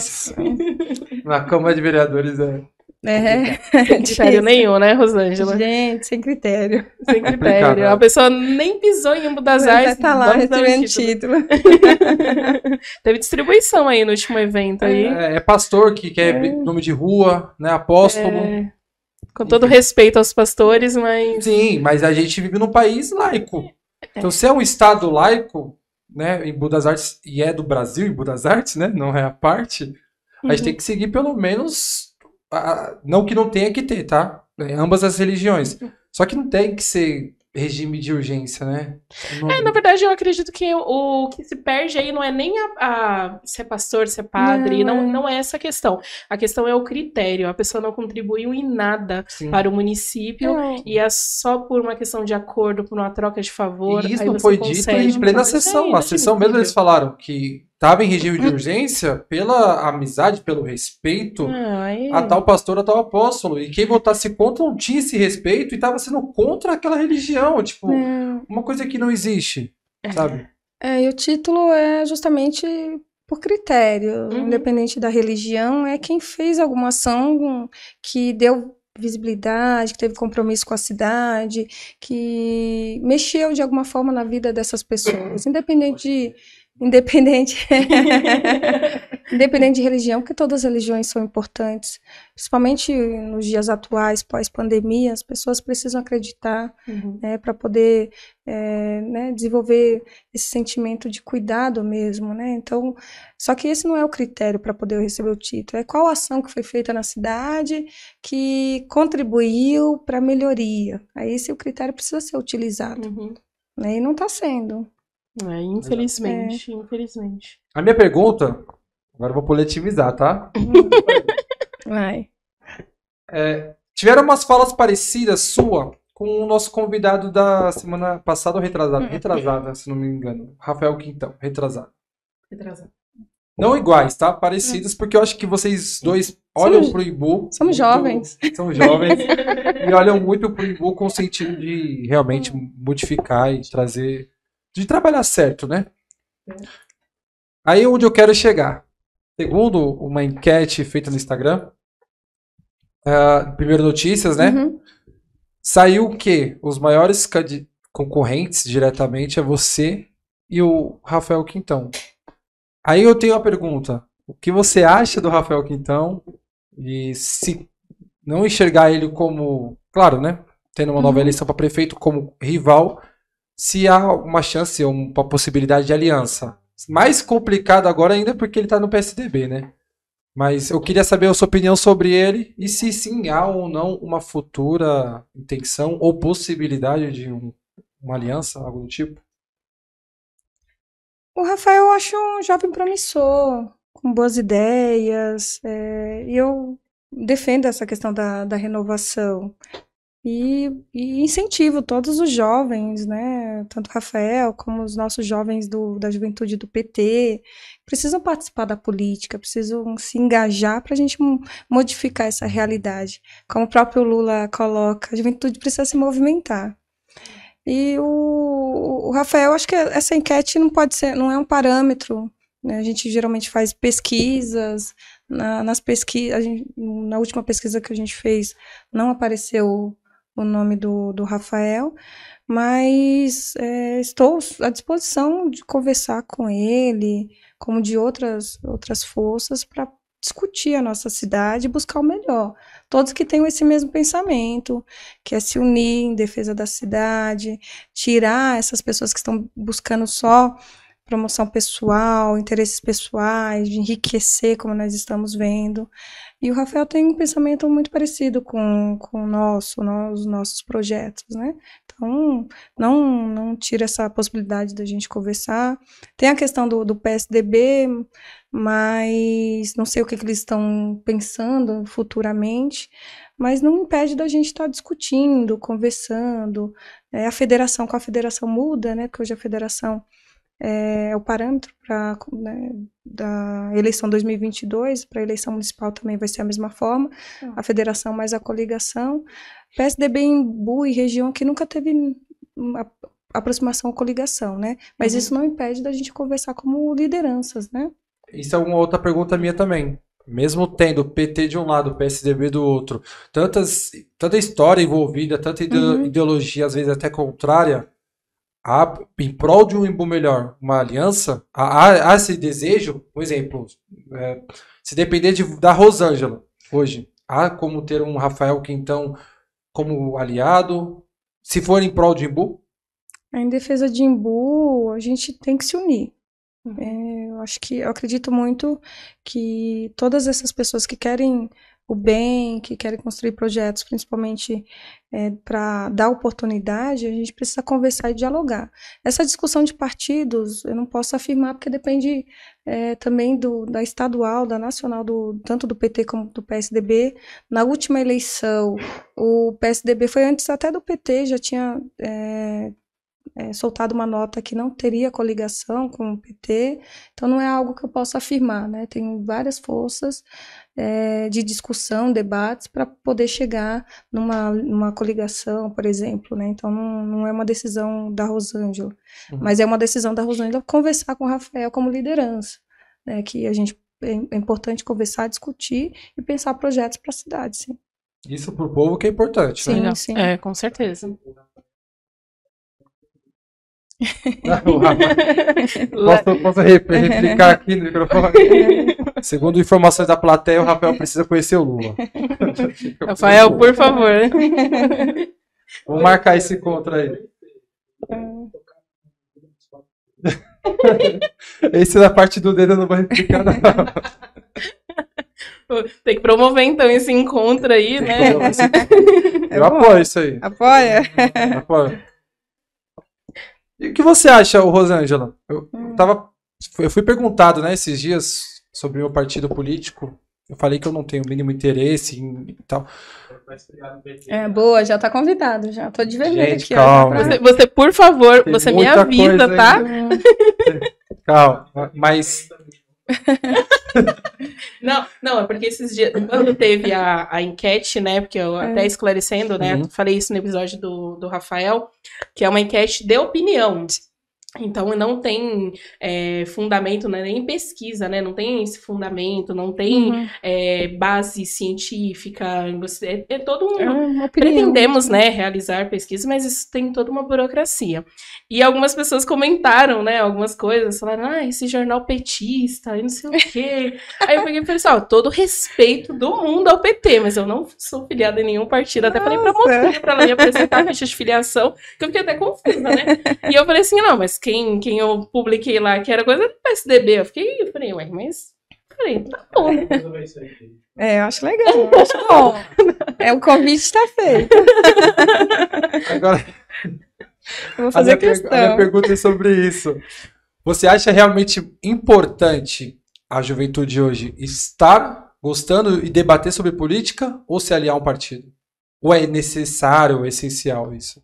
na Câmara de Vereadores é. É, sem critério nenhum, né, Rosângela? Gente, sem critério. Sem critério. É. A pessoa nem pisou em um das áreas. tá lá recebendo título. Teve distribuição aí no último evento. Aí. É, é pastor, que, quer é, nome de rua, né? Apóstolo. É. Com todo respeito aos pastores, mas. Sim, mas a gente vive num país laico. É. Então, se é um Estado laico, né, em Budas Artes, e é do Brasil, em Budas Artes, né, não é a parte, uhum. a gente uhum. tem que seguir pelo menos, a, não que não tenha que ter, tá? É, ambas as religiões. Uhum. Só que não tem que ser regime de urgência, né? É não... É, na verdade, eu acredito que o, que se perde aí não é nem a, a se é pastor, se é padre, não, não, é. não, é. essa questão. A questão é o critério. A pessoa não contribuiu em nada Sim. para o município é. e é só por uma questão de acordo, por uma troca de favor. E isso não foi dito em plena sessão. É, a sessão mesmo eles falaram que estava em regime de urgência pela amizade, pelo respeito a tal pastor, a tal apóstolo. E quem votasse contra não tinha esse respeito e estava sendo contra aquela religião. Tipo, uma coisa que não existe, é. sabe? É, e o título é justamente por critério, uhum. independente da religião, é quem fez alguma ação que deu visibilidade, que teve compromisso com a cidade, que mexeu de alguma forma na vida dessas pessoas, independente de Independente. Independente de religião, porque todas as religiões são importantes. Principalmente nos dias atuais, pós-pandemia, as pessoas precisam acreditar uhum. né, para poder é, né, desenvolver esse sentimento de cuidado mesmo. Né? Então, só que esse não é o critério para poder receber o título. É qual ação que foi feita na cidade que contribuiu para a melhoria. Aí esse é o critério precisa ser utilizado. Uhum. Né? E não está sendo. É, infelizmente, é. infelizmente. A minha pergunta, agora eu vou coletivizar, tá? Vai. É, tiveram umas falas parecidas sua com o nosso convidado da semana passada ou retrasada? Hum. Retrasada, se não me engano. Rafael Quintão, retrasado. Retrasado. Não iguais, tá? Parecidos, porque eu acho que vocês dois olham somos, pro Ibu. Somos muito, jovens. São jovens. e olham muito pro Ibu com o sentido de realmente modificar e trazer de trabalhar certo, né? Aí é onde eu quero chegar. Segundo uma enquete feita no Instagram, uh, primeiro notícias, né? Uhum. Saiu que os maiores concorrentes diretamente é você e o Rafael Quintão. Aí eu tenho a pergunta: o que você acha do Rafael Quintão? E se não enxergar ele como, claro, né? Tendo uma uhum. nova eleição para prefeito como rival, se há uma chance ou uma possibilidade de aliança. Mais complicado agora ainda é porque ele está no PSDB, né? Mas eu queria saber a sua opinião sobre ele e se sim há ou não uma futura intenção ou possibilidade de um, uma aliança, algo do tipo. O Rafael eu acho um jovem promissor, com boas ideias, é, e eu defendo essa questão da, da renovação. E, e, incentivo todos os jovens, né, tanto Rafael como os nossos jovens do, da juventude do PT, precisam participar da política, precisam se engajar para a gente modificar essa realidade. Como o próprio Lula coloca, a juventude precisa se movimentar. E o, o Rafael, acho que essa enquete não pode ser, não é um parâmetro. Né? A gente geralmente faz pesquisas, na, nas pesquisas, na última pesquisa que a gente fez, não apareceu o nome do, do Rafael, mas é, estou à disposição de conversar com ele, como de outras, outras forças, para discutir a nossa cidade e buscar o melhor. Todos que tenham esse mesmo pensamento, que é se unir em defesa da cidade, tirar essas pessoas que estão buscando só promoção pessoal, interesses pessoais, de enriquecer, como nós estamos vendo, e o Rafael tem um pensamento muito parecido com, com o nosso, os nossos projetos, né? Então, não, não tira essa possibilidade da gente conversar. Tem a questão do, do PSDB, mas não sei o que, que eles estão pensando futuramente, mas não impede da gente estar tá discutindo, conversando. É, a federação com a federação muda, né? Porque hoje a federação é, o parâmetro né, da eleição 2022, para a eleição municipal também vai ser a mesma forma, ah. a federação mais a coligação. PSDB em Bu e região que nunca teve uma aproximação ou coligação, né? Mas uhum. isso não impede da gente conversar como lideranças, né? Isso é uma outra pergunta minha também. Mesmo tendo PT de um lado, PSDB do outro, tantas, tanta história envolvida, tanta uhum. ideologia às vezes até contrária, há, em prol de um mundo melhor, uma aliança, há, há esse desejo, por exemplo, é, se depender de, da Rosângela hoje, há como ter um Rafael Quintão como aliado, se for em prol de Imbu? Em defesa de Imbu, a gente tem que se unir. Uhum. É, eu acho que eu acredito muito que todas essas pessoas que querem o bem, que querem construir projetos, principalmente é, para dar oportunidade, a gente precisa conversar e dialogar. Essa discussão de partidos, eu não posso afirmar, porque depende é, também do, da estadual, da nacional, do, tanto do PT como do PSDB. Na última eleição, o PSDB foi antes até do PT, já tinha. É, é, soltado uma nota que não teria coligação com o PT, então não é algo que eu possa afirmar, né? Tem várias forças é, de discussão, debates, para poder chegar numa, numa coligação, por exemplo. Né? Então, não, não é uma decisão da Rosângela, uhum. mas é uma decisão da Rosângela conversar com o Rafael como liderança, né? que a gente é, é importante conversar, discutir e pensar projetos para a cidade, sim. Isso para o povo que é importante, né? sim, né? Sim, É, com certeza. posso, posso replicar aqui no microfone? Segundo informações da plateia, o Rafael precisa conhecer o Lula. Rafael, por favor. Vamos marcar esse encontro aí. Esse da parte do dedo eu não vou replicar, não. Tem que promover, então, esse encontro aí, né? É eu apoio isso aí. Apoia? Apoio. E o que você acha, Rosângela? Eu, hum. tava, eu fui perguntado, né, esses dias sobre meu partido político. Eu falei que eu não tenho o mínimo interesse em tal. É, boa, já tá convidado, já. Tô de vermelho Gente, aqui. Calma. Ó, você, você, por favor, Tem você me avisa, tá? Né? calma, mas. não, não, é porque esses dias, quando teve a, a enquete, né? Porque eu até é. esclarecendo, né? Uhum. Falei isso no episódio do, do Rafael, que é uma enquete de opinião. Então não tem é, fundamento, né, nem pesquisa, né? Não tem esse fundamento, não tem uhum. é, base científica. é, é todo um. É pretendemos, né, realizar pesquisa, mas isso tem toda uma burocracia. E algumas pessoas comentaram, né, algumas coisas, falaram, ah, esse jornal petista, e não sei o quê. Aí eu peguei e pessoal, assim, todo respeito do mundo ao PT, mas eu não sou filiada em nenhum partido. Até falei pra mostrar pra ela me apresentar a ficha de filiação, que eu fiquei até confusa, né? E eu falei assim, não, mas quem, quem eu publiquei lá, que era coisa do PSDB. Eu fiquei, eu falei, ué, mas. Falei, tá bom. Né? É, eu acho legal, eu acho bom. É, o convite está feito. Agora. vou fazer a minha, questão. a minha pergunta é sobre isso. Você acha realmente importante a juventude hoje estar gostando e debater sobre política ou se aliar a um partido? Ou é necessário, é essencial isso?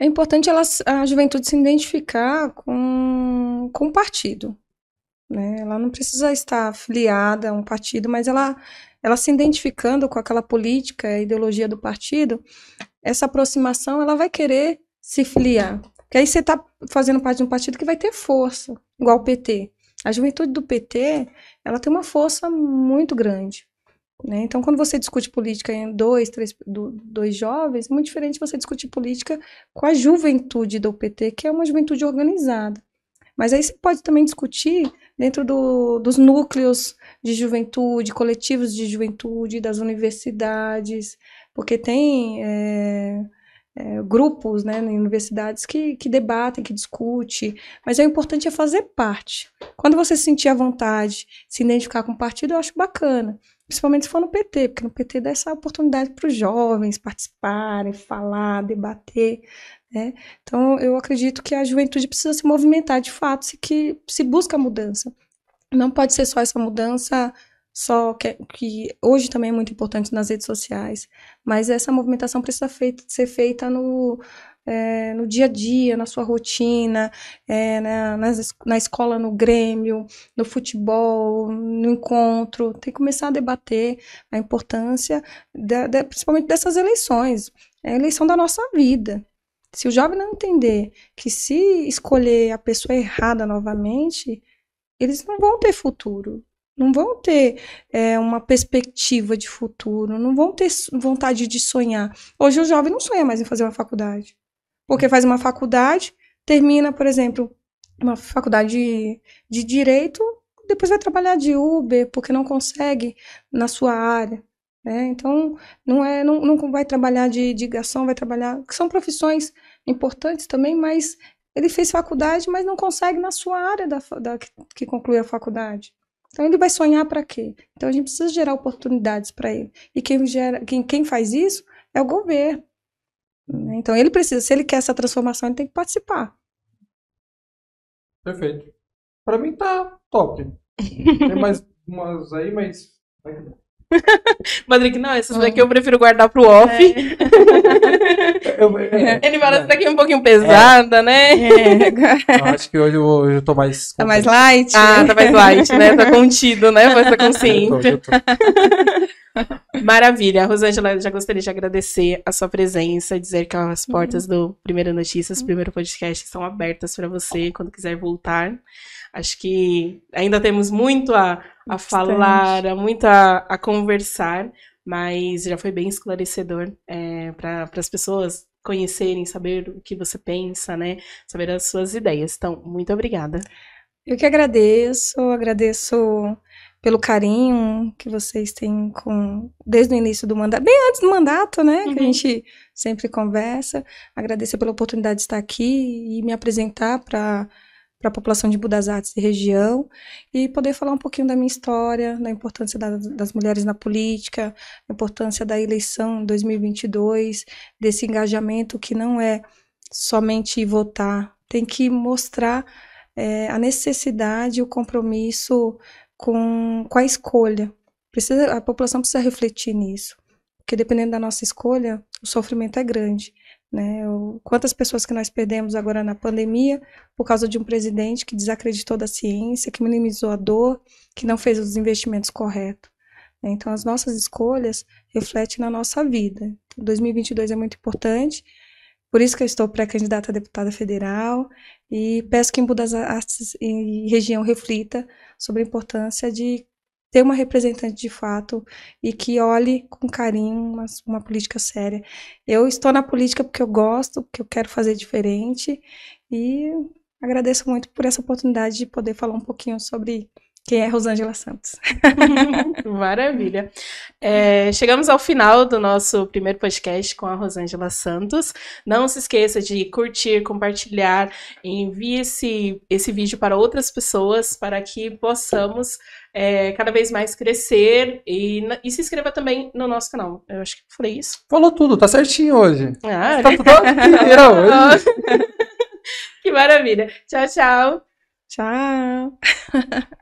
É importante ela, a juventude se identificar com, com o partido. Né? Ela não precisa estar afiliada a um partido, mas ela, ela se identificando com aquela política, a ideologia do partido, essa aproximação ela vai querer se filiar. Porque aí você está fazendo parte de um partido que vai ter força, igual o PT. A juventude do PT ela tem uma força muito grande. Né? Então, quando você discute política em dois, três, do, dois jovens, é muito diferente você discutir política com a juventude do PT, que é uma juventude organizada. Mas aí você pode também discutir dentro do, dos núcleos de juventude, coletivos de juventude, das universidades, porque tem é, é, grupos né, em universidades que, que debatem, que discutem, mas o é importante é fazer parte. Quando você se sentir à vontade, se identificar com o partido, eu acho bacana principalmente se for no PT, porque no PT dá essa oportunidade para os jovens participarem, falar, debater. Né? Então, eu acredito que a juventude precisa se movimentar de fato, se, que, se busca mudança. Não pode ser só essa mudança, só que, que hoje também é muito importante nas redes sociais, mas essa movimentação precisa feita, ser feita no, é, no dia a dia, na sua rotina, é, na, né, nas, na escola, no Grêmio, no futebol, no encontro. Tem que começar a debater a importância, da, da, principalmente dessas eleições. É a eleição da nossa vida. Se o jovem não entender que se escolher a pessoa errada novamente, eles não vão ter futuro, não vão ter é, uma perspectiva de futuro, não vão ter vontade de sonhar. Hoje o jovem não sonha mais em fazer uma faculdade. Porque faz uma faculdade, termina, por exemplo, uma faculdade de, de direito, depois vai trabalhar de Uber, porque não consegue na sua área. Né? Então, não, é, não, não vai trabalhar de, de garçom, vai trabalhar. que são profissões importantes também, mas ele fez faculdade, mas não consegue na sua área da, da que, que conclui a faculdade. Então ele vai sonhar para quê? Então a gente precisa gerar oportunidades para ele. E quem, gera, quem, quem faz isso é o governo. Hum. Então ele precisa, se ele quer essa transformação, ele tem que participar. Perfeito. Para mim tá top. Tem mais umas aí, mas. Madrig, não, essas ah. daqui eu prefiro guardar pro off. É. ele fala, é. essa daqui é um pouquinho pesada, é. né? É. acho que hoje eu, hoje eu tô mais. Tá mais light? Ah, tá mais light, né? Tá contido, né? Vai estar consciente. Eu tô, eu tô. Maravilha. Rosângela, já gostaria de agradecer a sua presença, dizer que as uhum. portas do Primeira Notícias, uhum. Primeiro Podcast, estão abertas para você quando quiser voltar. Acho que ainda temos muito a, a falar, muito a, a, conversar, mas já foi bem esclarecedor é, eh, para as pessoas conhecerem, saber o que você pensa, né? Saber as suas ideias. Então, muito obrigada. Eu que agradeço, agradeço pelo carinho que vocês têm com desde o início do mandato, bem antes do mandato, né? Uhum. Que a uhum. gente sempre conversa. Agradecer pela oportunidade de estar aqui e me apresentar para para a população de Budas Artes e região e poder falar um pouquinho da minha história, da importância da, das mulheres na política, da importância da eleição 2022, desse engajamento que não é somente votar, tem que mostrar é, a necessidade, o compromisso com, com a escolha. Precisa, a população precisa refletir nisso, porque dependendo da nossa escolha, o sofrimento é grande. Né? O, quantas pessoas que nós perdemos agora na pandemia por causa de um presidente que desacreditou da ciência, que minimizou a dor, que não fez os investimentos corretos. Né? Então, as nossas escolhas refletem na nossa vida. Então, 2022 é muito importante, por isso que eu estou pré-candidata a deputada federal e peço que em das Artes e região reflita sobre a importância de ter uma representante de fato e que olhe com carinho uma, uma, política séria. Eu estou na política porque eu gosto, porque eu quero fazer diferente e agradeço muito por essa oportunidade de poder falar um pouquinho sobre que é Rosângela Santos. Maravilha. É, chegamos ao final do nosso primeiro podcast com a Rosângela Santos. Não se esqueça de curtir, compartilhar, envie esse, esse vídeo para outras pessoas para que possamos é, cada vez mais crescer e, e, se inscreva também no nosso canal. Eu acho que falei isso. Falou tudo, tá certinho hoje. Ah, tá tudo hoje. que maravilha. Tchau, tchau. Tchau.